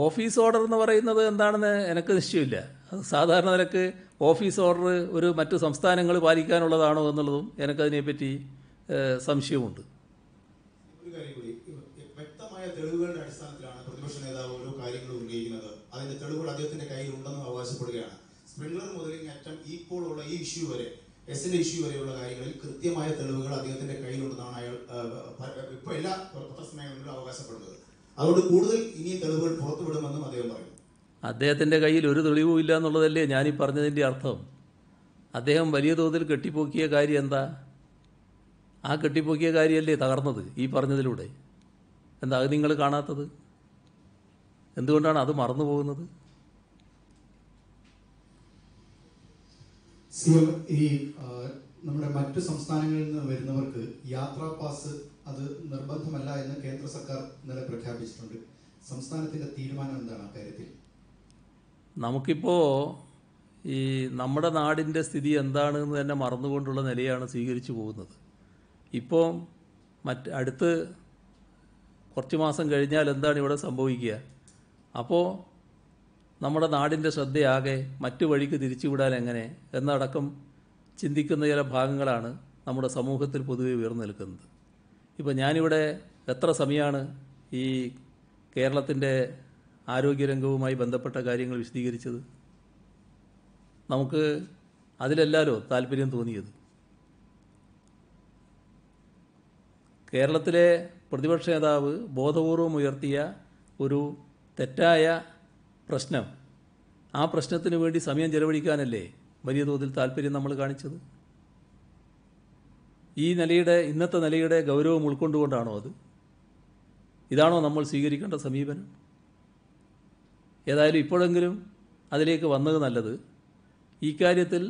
ഓഫീസ് ഓർഡർ എന്ന് പറയുന്നത് എന്താണെന്ന് എനിക്ക് നിശ്ചയമില്ല അത് സാധാരണ നിലക്ക് ഓഫീസ് ഓർഡർ ഒരു മറ്റു സംസ്ഥാനങ്ങൾ പാലിക്കാനുള്ളതാണോ എന്നുള്ളതും പറ്റി സംശയമുണ്ട് വ്യക്തമായ തെളിവുകളുടെ അടിസ്ഥാനത്തിലാണ് പ്രതിപക്ഷ നേതാവ് ഓരോ ഉന്നയിക്കുന്നത് അതിന്റെ തെളിവുകൾ അദ്ദേഹത്തിന്റെ കയ്യിൽ ഉണ്ടെന്നും അവകാശപ്പെടുകയാണ് സ്പ്രിംഗ്ലർ മുതൽ അറ്റം ഇപ്പോൾ ഈ ഇഷ്യൂ വരെ എസ് എൻ ഇഷ്യൂ വരെയുള്ള കാര്യങ്ങളിൽ കൃത്യമായ തെളിവുകൾ അദ്ദേഹത്തിന്റെ കയ്യിലുണ്ടെന്നാണ് അയാൾ ഇപ്പൊ എല്ലാ പത്രസമ്മേളനങ്ങളും അവകാശപ്പെടുന്നത് അതുകൊണ്ട് കൂടുതൽ ഇനി തെളിവുകൾ പുറത്തുവിടുമെന്നും അദ്ദേഹം പറഞ്ഞു അദ്ദേഹത്തിന്റെ കയ്യിൽ ഒരു തെളിവും ഇല്ല എന്നുള്ളതല്ലേ ഞാനീ പറഞ്ഞതിന്റെ അർത്ഥം അദ്ദേഹം വലിയ തോതിൽ കെട്ടിപ്പൊക്കിയ കാര്യം എന്താ ആ കെട്ടിപ്പൊക്കിയ കാര്യമല്ലേ തകർന്നത് ഈ പറഞ്ഞതിലൂടെ എന്താ അത് നിങ്ങൾ കാണാത്തത് എന്തുകൊണ്ടാണ് അത് മറന്നു പോകുന്നത് ഈ നമ്മുടെ മറ്റു സംസ്ഥാനങ്ങളിൽ നിന്ന് വരുന്നവർക്ക് യാത്രാ പാസ് അത് നിർബന്ധമല്ല എന്ന് കേന്ദ്ര സർക്കാർ ഇന്നലെ പ്രഖ്യാപിച്ചിട്ടുണ്ട് സംസ്ഥാനത്തിന്റെ തീരുമാനം എന്താണ് അക്കാര്യത്തിൽ നമുക്കിപ്പോ ഈ നമ്മുടെ നാടിൻ്റെ സ്ഥിതി എന്താണെന്ന് തന്നെ മറന്നുകൊണ്ടുള്ള നിലയാണ് സ്വീകരിച്ചു പോകുന്നത് ഇപ്പോൾ മറ്റ് അടുത്ത് കുറച്ച് മാസം കഴിഞ്ഞാൽ എന്താണ് ഇവിടെ സംഭവിക്കുക അപ്പോൾ നമ്മുടെ നാടിൻ്റെ ശ്രദ്ധയാകെ മറ്റു വഴിക്ക് തിരിച്ചുവിടാൻ എങ്ങനെ എന്നടക്കം ചിന്തിക്കുന്ന ചില ഭാഗങ്ങളാണ് നമ്മുടെ സമൂഹത്തിൽ പൊതുവെ ഉയർന്നു നിൽക്കുന്നത് ഇപ്പോൾ ഞാനിവിടെ എത്ര സമയമാണ് ഈ കേരളത്തിൻ്റെ ആരോഗ്യരംഗവുമായി ബന്ധപ്പെട്ട കാര്യങ്ങൾ വിശദീകരിച്ചത് നമുക്ക് അതിലല്ലാലോ താല്പര്യം തോന്നിയത് കേരളത്തിലെ പ്രതിപക്ഷ നേതാവ് ബോധപൂർവം ഉയർത്തിയ ഒരു തെറ്റായ പ്രശ്നം ആ പ്രശ്നത്തിന് വേണ്ടി സമയം ചെലവഴിക്കാനല്ലേ വലിയ തോതിൽ താല്പര്യം നമ്മൾ കാണിച്ചത് ഈ നിലയുടെ ഇന്നത്തെ നിലയുടെ ഗൗരവം ഉൾക്കൊണ്ടുകൊണ്ടാണോ അത് ഇതാണോ നമ്മൾ സ്വീകരിക്കേണ്ട സമീപനം ഏതായാലും ഇപ്പോഴെങ്കിലും അതിലേക്ക് വന്നത് നല്ലത് ഇക്കാര്യത്തിൽ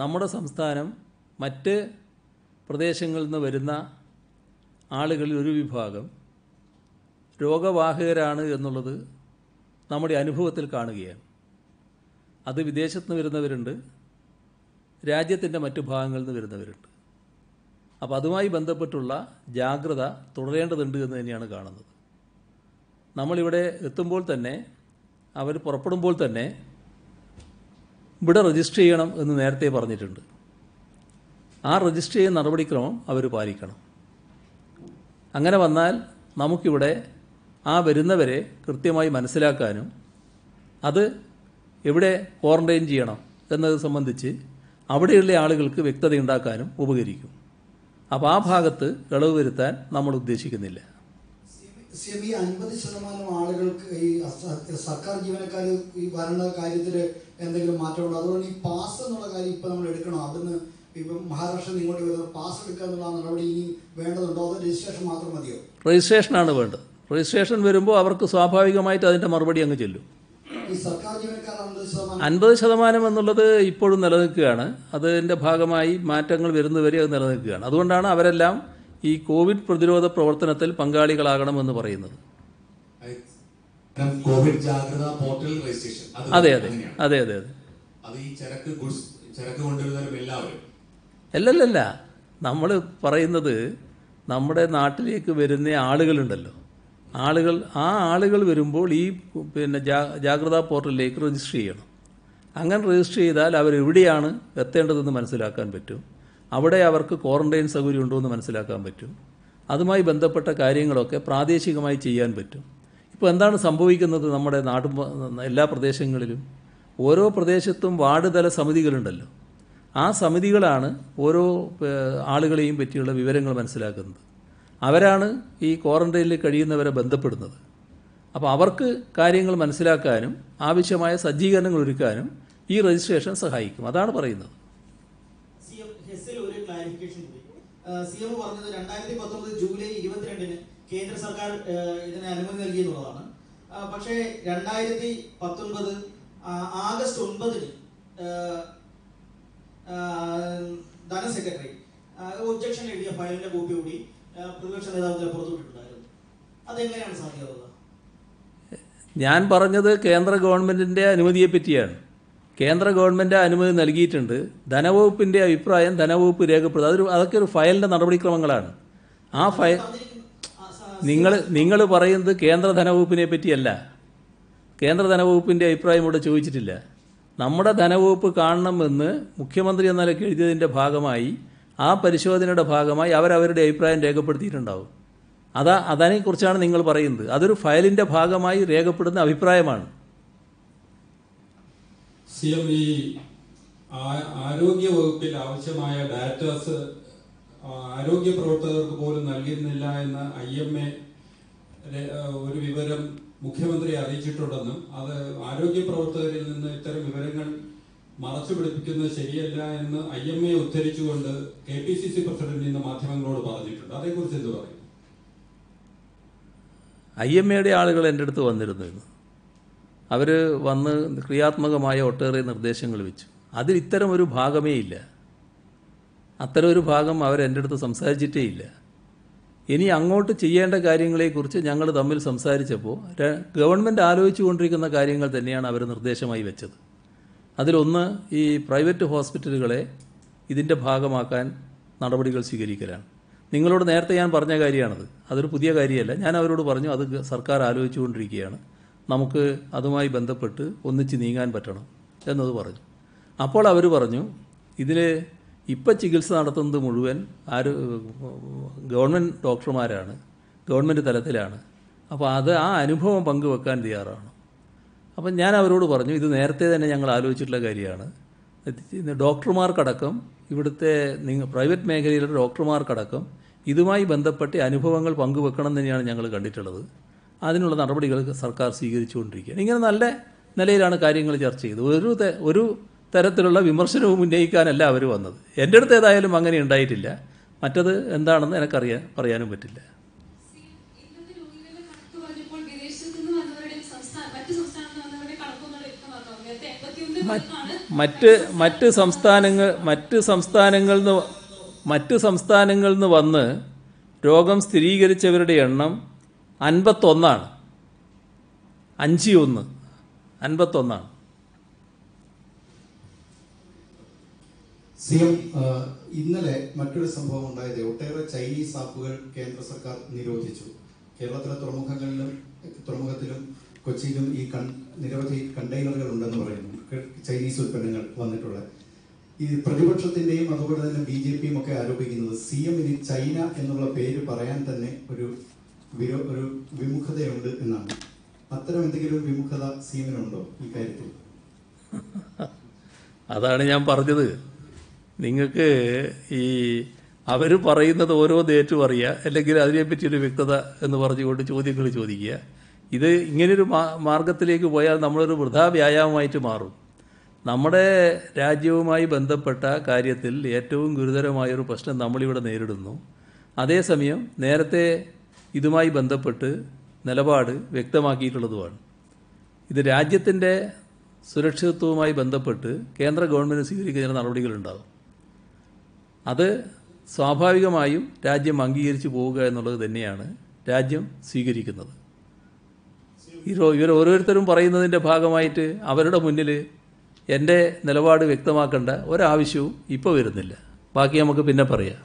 നമ്മുടെ സംസ്ഥാനം മറ്റ് പ്രദേശങ്ങളിൽ നിന്ന് വരുന്ന ആളുകളിൽ ഒരു വിഭാഗം രോഗവാഹകരാണ് എന്നുള്ളത് നമ്മുടെ അനുഭവത്തിൽ കാണുകയാണ് അത് വിദേശത്തു നിന്ന് വരുന്നവരുണ്ട് രാജ്യത്തിൻ്റെ മറ്റു ഭാഗങ്ങളിൽ നിന്ന് വരുന്നവരുണ്ട് അപ്പോൾ അതുമായി ബന്ധപ്പെട്ടുള്ള ജാഗ്രത തുടരേണ്ടതുണ്ട് എന്ന് തന്നെയാണ് കാണുന്നത് നമ്മളിവിടെ എത്തുമ്പോൾ തന്നെ അവർ പുറപ്പെടുമ്പോൾ തന്നെ ഇവിടെ രജിസ്റ്റർ ചെയ്യണം എന്ന് നേരത്തെ പറഞ്ഞിട്ടുണ്ട് ആ രജിസ്റ്റർ ചെയ്യുന്ന നടപടിക്രമം അവർ പാലിക്കണം അങ്ങനെ വന്നാൽ നമുക്കിവിടെ ആ വരുന്നവരെ കൃത്യമായി മനസ്സിലാക്കാനും അത് എവിടെ ക്വാറൻറ്റൈൻ ചെയ്യണം എന്നത് സംബന്ധിച്ച് അവിടെയുള്ള ആളുകൾക്ക് വ്യക്തത ഉണ്ടാക്കാനും ഉപകരിക്കും അപ്പോൾ ആ ഭാഗത്ത് ഇളവ് വരുത്താൻ നമ്മൾ ഉദ്ദേശിക്കുന്നില്ല ഈ അൻപത് ശതമാനം ആളുകൾക്ക് ഈ സർക്കാർ ജീവനക്കാർ ഈ ഭരണ കാര്യത്തിൽ എന്തെങ്കിലും മാറ്റമുണ്ടോ അതുകൊണ്ട് ഈ പാസ് എന്നുള്ള കാര്യം ഇപ്പം നമ്മൾ എടുക്കണം അവിടുന്ന് ഇപ്പം മഹാരാഷ്ട്ര ഇങ്ങോട്ട് വരുന്ന പാസ് എടുക്കുക എന്നുള്ള നടപടി ഇനി വേണ്ടതുണ്ടോ അതോ രജിസ്ട്രേഷൻ മാത്രം മതിയോ ആണ് വേണ്ടത് രജിസ്ട്രേഷൻ വരുമ്പോൾ അവർക്ക് സ്വാഭാവികമായിട്ട് അതിൻ്റെ മറുപടി അങ്ങ് ചെല്ലും അൻപത് ശതമാനം എന്നുള്ളത് ഇപ്പോഴും നിലനിൽക്കുകയാണ് അതിൻ്റെ ഭാഗമായി മാറ്റങ്ങൾ വരുന്നവരെ അത് നിലനിൽക്കുകയാണ് അതുകൊണ്ടാണ് അവരെല്ലാം ഈ കോവിഡ് പ്രതിരോധ പ്രവർത്തനത്തിൽ പങ്കാളികളാകണമെന്ന് പറയുന്നത് കോവിഡ് പോർട്ടൽ രജിസ്ട്രേഷൻ അതെ അതെ അതെ അതെ അതെ ചരക്ക് ചരക്ക് എല്ലാവരും അല്ലല്ലല്ല നമ്മൾ പറയുന്നത് നമ്മുടെ നാട്ടിലേക്ക് വരുന്ന ആളുകളുണ്ടല്ലോ ആളുകൾ ആ ആളുകൾ വരുമ്പോൾ ഈ പിന്നെ ജാഗ്രതാ പോർട്ടലിലേക്ക് രജിസ്റ്റർ ചെയ്യണം അങ്ങനെ രജിസ്റ്റർ ചെയ്താൽ അവർ എവിടെയാണ് എത്തേണ്ടതെന്ന് മനസ്സിലാക്കാൻ പറ്റും അവിടെ അവർക്ക് ക്വാറന്റൈൻ സൗകര്യം ഉണ്ടോ എന്ന് മനസ്സിലാക്കാൻ പറ്റും അതുമായി ബന്ധപ്പെട്ട കാര്യങ്ങളൊക്കെ പ്രാദേശികമായി ചെയ്യാൻ പറ്റും ഇപ്പോൾ എന്താണ് സംഭവിക്കുന്നത് നമ്മുടെ നാട്ടു എല്ലാ പ്രദേശങ്ങളിലും ഓരോ പ്രദേശത്തും വാർഡ് തല സമിതികളുണ്ടല്ലോ ആ സമിതികളാണ് ഓരോ ആളുകളെയും പറ്റിയുള്ള വിവരങ്ങൾ മനസ്സിലാക്കുന്നത് അവരാണ് ഈ ക്വാറന്റൈനിൽ കഴിയുന്നവരെ ബന്ധപ്പെടുന്നത് അപ്പോൾ അവർക്ക് കാര്യങ്ങൾ മനസ്സിലാക്കാനും ആവശ്യമായ സജ്ജീകരണങ്ങൾ ഒരുക്കാനും ഈ രജിസ്ട്രേഷൻ സഹായിക്കും അതാണ് പറയുന്നത് സി എം പറഞ്ഞത് രണ്ടായിരത്തി പത്തൊമ്പത് ജൂലൈ ഇരുപത്തിരണ്ടിന് കേന്ദ്ര സർക്കാർ ഇതിന് അനുമതി നൽകി എന്നുള്ളതാണ് പക്ഷേ രണ്ടായിരത്തി പത്തൊൻപത് ആഗസ്റ്റ് ഒൻപതിന് ധനസെക്രട്ടറി ഒബ്ജക്ഷൻ എഴുതിയ ഫയലിന്റെ കോപ്പി കൂടി പ്രതിപക്ഷ നേതാവിനെ അതെങ്ങനെയാണ് സാധ്യമാവുക ഞാൻ പറഞ്ഞത് കേന്ദ്ര ഗവൺമെൻറ്റിൻ്റെ അനുമതിയെ പറ്റിയാണ് കേന്ദ്ര ഗവൺമെൻറ് അനുമതി നൽകിയിട്ടുണ്ട് ധനവകുപ്പിൻ്റെ അഭിപ്രായം ധനവകുപ്പ് രേഖപ്പെടുത്തും അതൊരു അതൊക്കെ ഒരു ഫയലിൻ്റെ നടപടിക്രമങ്ങളാണ് ആ ഫയൽ നിങ്ങൾ നിങ്ങൾ പറയുന്നത് കേന്ദ്ര ധനവകുപ്പിനെ പറ്റിയല്ല കേന്ദ്ര ധനവകുപ്പിൻ്റെ അഭിപ്രായം ഇവിടെ ചോദിച്ചിട്ടില്ല നമ്മുടെ ധനവകുപ്പ് കാണണമെന്ന് മുഖ്യമന്ത്രി എന്ന നിലയ്ക്ക് എഴുതിയതിൻ്റെ ഭാഗമായി ആ പരിശോധനയുടെ ഭാഗമായി അവരവരുടെ അഭിപ്രായം രേഖപ്പെടുത്തിയിട്ടുണ്ടാവും അതാ അതിനെക്കുറിച്ചാണ് നിങ്ങൾ പറയുന്നത് അതൊരു ഫയലിൻ്റെ ഭാഗമായി രേഖപ്പെടുന്ന അഭിപ്രായമാണ് ഈ ആരോഗ്യ വകുപ്പിൽ ആവശ്യമായ ഡാറ്റാസ് ആരോഗ്യ പ്രവർത്തകർക്ക് പോലും നൽകുന്നില്ല എന്ന ഐ എം എ ഒരു വിവരം മുഖ്യമന്ത്രി അറിയിച്ചിട്ടുണ്ടെന്നും അത് ആരോഗ്യ പ്രവർത്തകരിൽ നിന്ന് ഇത്തരം വിവരങ്ങൾ മറച്ചു പിടിപ്പിക്കുന്നത് ശരിയല്ല എന്ന് ഐ എം എ ഉദ്ധരിച്ചുകൊണ്ട് K P C C president ഇന്ന് മാധ്യമങ്ങളോട് പറഞ്ഞിട്ടുണ്ട് അതേക്കുറിച്ച് എന്ത് പറയും ഐ എം എയുടെ ആളുകൾ എൻ്റെ അടുത്ത് വന്നിരുന്നു അവർ വന്ന് ക്രിയാത്മകമായ ഒട്ടേറെ നിർദ്ദേശങ്ങൾ വെച്ചു അതിൽ ഇത്തരം ഒരു ഭാഗമേ ഇല്ല അത്തരം ഒരു ഭാഗം അവരെൻ്റെ അടുത്ത് സംസാരിച്ചിട്ടേ ഇല്ല ഇനി അങ്ങോട്ട് ചെയ്യേണ്ട കാര്യങ്ങളെക്കുറിച്ച് ഞങ്ങൾ തമ്മിൽ സംസാരിച്ചപ്പോൾ ഗവൺമെൻറ് ആലോചിച്ചുകൊണ്ടിരിക്കുന്ന കാര്യങ്ങൾ തന്നെയാണ് അവർ നിർദ്ദേശമായി വെച്ചത് അതിലൊന്ന് ഈ പ്രൈവറ്റ് ഹോസ്പിറ്റലുകളെ ഇതിൻ്റെ ഭാഗമാക്കാൻ നടപടികൾ സ്വീകരിക്കലാണ് നിങ്ങളോട് നേരത്തെ ഞാൻ പറഞ്ഞ കാര്യമാണത് അതൊരു പുതിയ കാര്യമല്ല ഞാൻ അവരോട് പറഞ്ഞു അത് സർക്കാർ ആലോചിച്ചുകൊണ്ടിരിക്കുകയാണ് നമുക്ക് അതുമായി ബന്ധപ്പെട്ട് ഒന്നിച്ച് നീങ്ങാൻ പറ്റണം എന്നത് പറഞ്ഞു അപ്പോൾ അവർ പറഞ്ഞു ഇതിൽ ഇപ്പം ചികിത്സ നടത്തുന്നത് മുഴുവൻ ആര് ഗവൺമെൻറ് ഡോക്ടർമാരാണ് ഗവൺമെൻറ് തലത്തിലാണ് അപ്പോൾ അത് ആ അനുഭവം പങ്കുവെക്കാൻ തയ്യാറാണ് അപ്പം ഞാൻ അവരോട് പറഞ്ഞു ഇത് നേരത്തെ തന്നെ ഞങ്ങൾ ആലോചിച്ചിട്ടുള്ള കാര്യമാണ് ഡോക്ടർമാർക്കടക്കം ഇവിടുത്തെ നിങ്ങൾ പ്രൈവറ്റ് മേഖലയിലെ ഡോക്ടർമാർക്കടക്കം ഇതുമായി ബന്ധപ്പെട്ട് അനുഭവങ്ങൾ പങ്കുവെക്കണം തന്നെയാണ് ഞങ്ങൾ കണ്ടിട്ടുള്ളത് അതിനുള്ള നടപടികൾ സർക്കാർ സ്വീകരിച്ചുകൊണ്ടിരിക്കുകയാണ് ഇങ്ങനെ നല്ല നിലയിലാണ് കാര്യങ്ങൾ ചർച്ച ചെയ്തത് ഒരു ഒരു തരത്തിലുള്ള വിമർശനവും ഉന്നയിക്കാനല്ല അവർ വന്നത് എൻ്റെ അടുത്ത് ഏതായാലും അങ്ങനെ ഉണ്ടായിട്ടില്ല മറ്റത് എന്താണെന്ന് എനിക്കറിയാൻ പറയാനും പറ്റില്ല മറ്റ് മറ്റ് സംസ്ഥാനങ്ങൾ മറ്റ് സംസ്ഥാനങ്ങളിൽ നിന്ന് മറ്റ് സംസ്ഥാനങ്ങളിൽ നിന്ന് വന്ന് രോഗം സ്ഥിരീകരിച്ചവരുടെ എണ്ണം അൻപത്തൊന്നാണ് അഞ്ച് ഒന്ന് അൻപത്തൊന്നാണ് സി എം ഇന്നലെ മറ്റൊരു സംഭവം ഉണ്ടായത് ഒട്ടേറെ ചൈനീസ് ആപ്പുകൾ കേന്ദ്ര സർക്കാർ നിരോധിച്ചു കേരളത്തിലെ തുറമുഖങ്ങളിലും തുറമുഖത്തിലും കൊച്ചിയിലും ഈ കൺ നിരവധി കണ്ടെയ്നറുകൾ ഉണ്ടെന്ന് പറയുന്നു ചൈനീസ് ഉൽപ്പന്നങ്ങൾ വന്നിട്ടുള്ളത് ഈ പ്രതിപക്ഷത്തിന്റെയും അതുപോലെ തന്നെ ബി ജെ പിയും ഒക്കെ ആരോപിക്കുന്നത് സി ഇനി ചൈന എന്നുള്ള പേര് പറയാൻ തന്നെ ഒരു വിരോ ഒരു വിമുഖതയുണ്ട് എന്നാണ് അത്തരം എന്തെങ്കിലും വിമുഖത സി എമ്മിനുണ്ടോ ഈ കാര്യത്തിൽ അതാണ് ഞാൻ പറഞ്ഞത് നിങ്ങൾക്ക് ഈ അവർ പറയുന്നത് ഓരോ ഡേറ്റും അറിയുക അല്ലെങ്കിൽ അതിനെപ്പറ്റിയൊരു വ്യക്തത എന്ന് പറഞ്ഞുകൊണ്ട് ചോദ്യങ്ങൾ ചോദിക്കുക ഇത് ഇങ്ങനൊരു മാർഗത്തിലേക്ക് പോയാൽ നമ്മളൊരു വൃഥാ വ്യായാമമായിട്ട് മാറും നമ്മുടെ രാജ്യവുമായി ബന്ധപ്പെട്ട കാര്യത്തിൽ ഏറ്റവും ഗുരുതരമായൊരു പ്രശ്നം നമ്മളിവിടെ നേരിടുന്നു അതേസമയം നേരത്തെ ഇതുമായി ബന്ധപ്പെട്ട് നിലപാട് വ്യക്തമാക്കിയിട്ടുള്ളതുമാണ് ഇത് രാജ്യത്തിൻ്റെ സുരക്ഷിതത്വവുമായി ബന്ധപ്പെട്ട് കേന്ദ്ര ഗവൺമെൻറ് സ്വീകരിക്കുന്ന ചില നടപടികളുണ്ടാകും അത് സ്വാഭാവികമായും രാജ്യം അംഗീകരിച്ചു പോവുക എന്നുള്ളത് തന്നെയാണ് രാജ്യം സ്വീകരിക്കുന്നത് ഇവർ ഓരോരുത്തരും പറയുന്നതിൻ്റെ ഭാഗമായിട്ട് അവരുടെ മുന്നിൽ എൻ്റെ നിലപാട് വ്യക്തമാക്കേണ്ട ഒരാവശ്യവും ഇപ്പോൾ വരുന്നില്ല ബാക്കി നമുക്ക് പിന്നെ പറയാം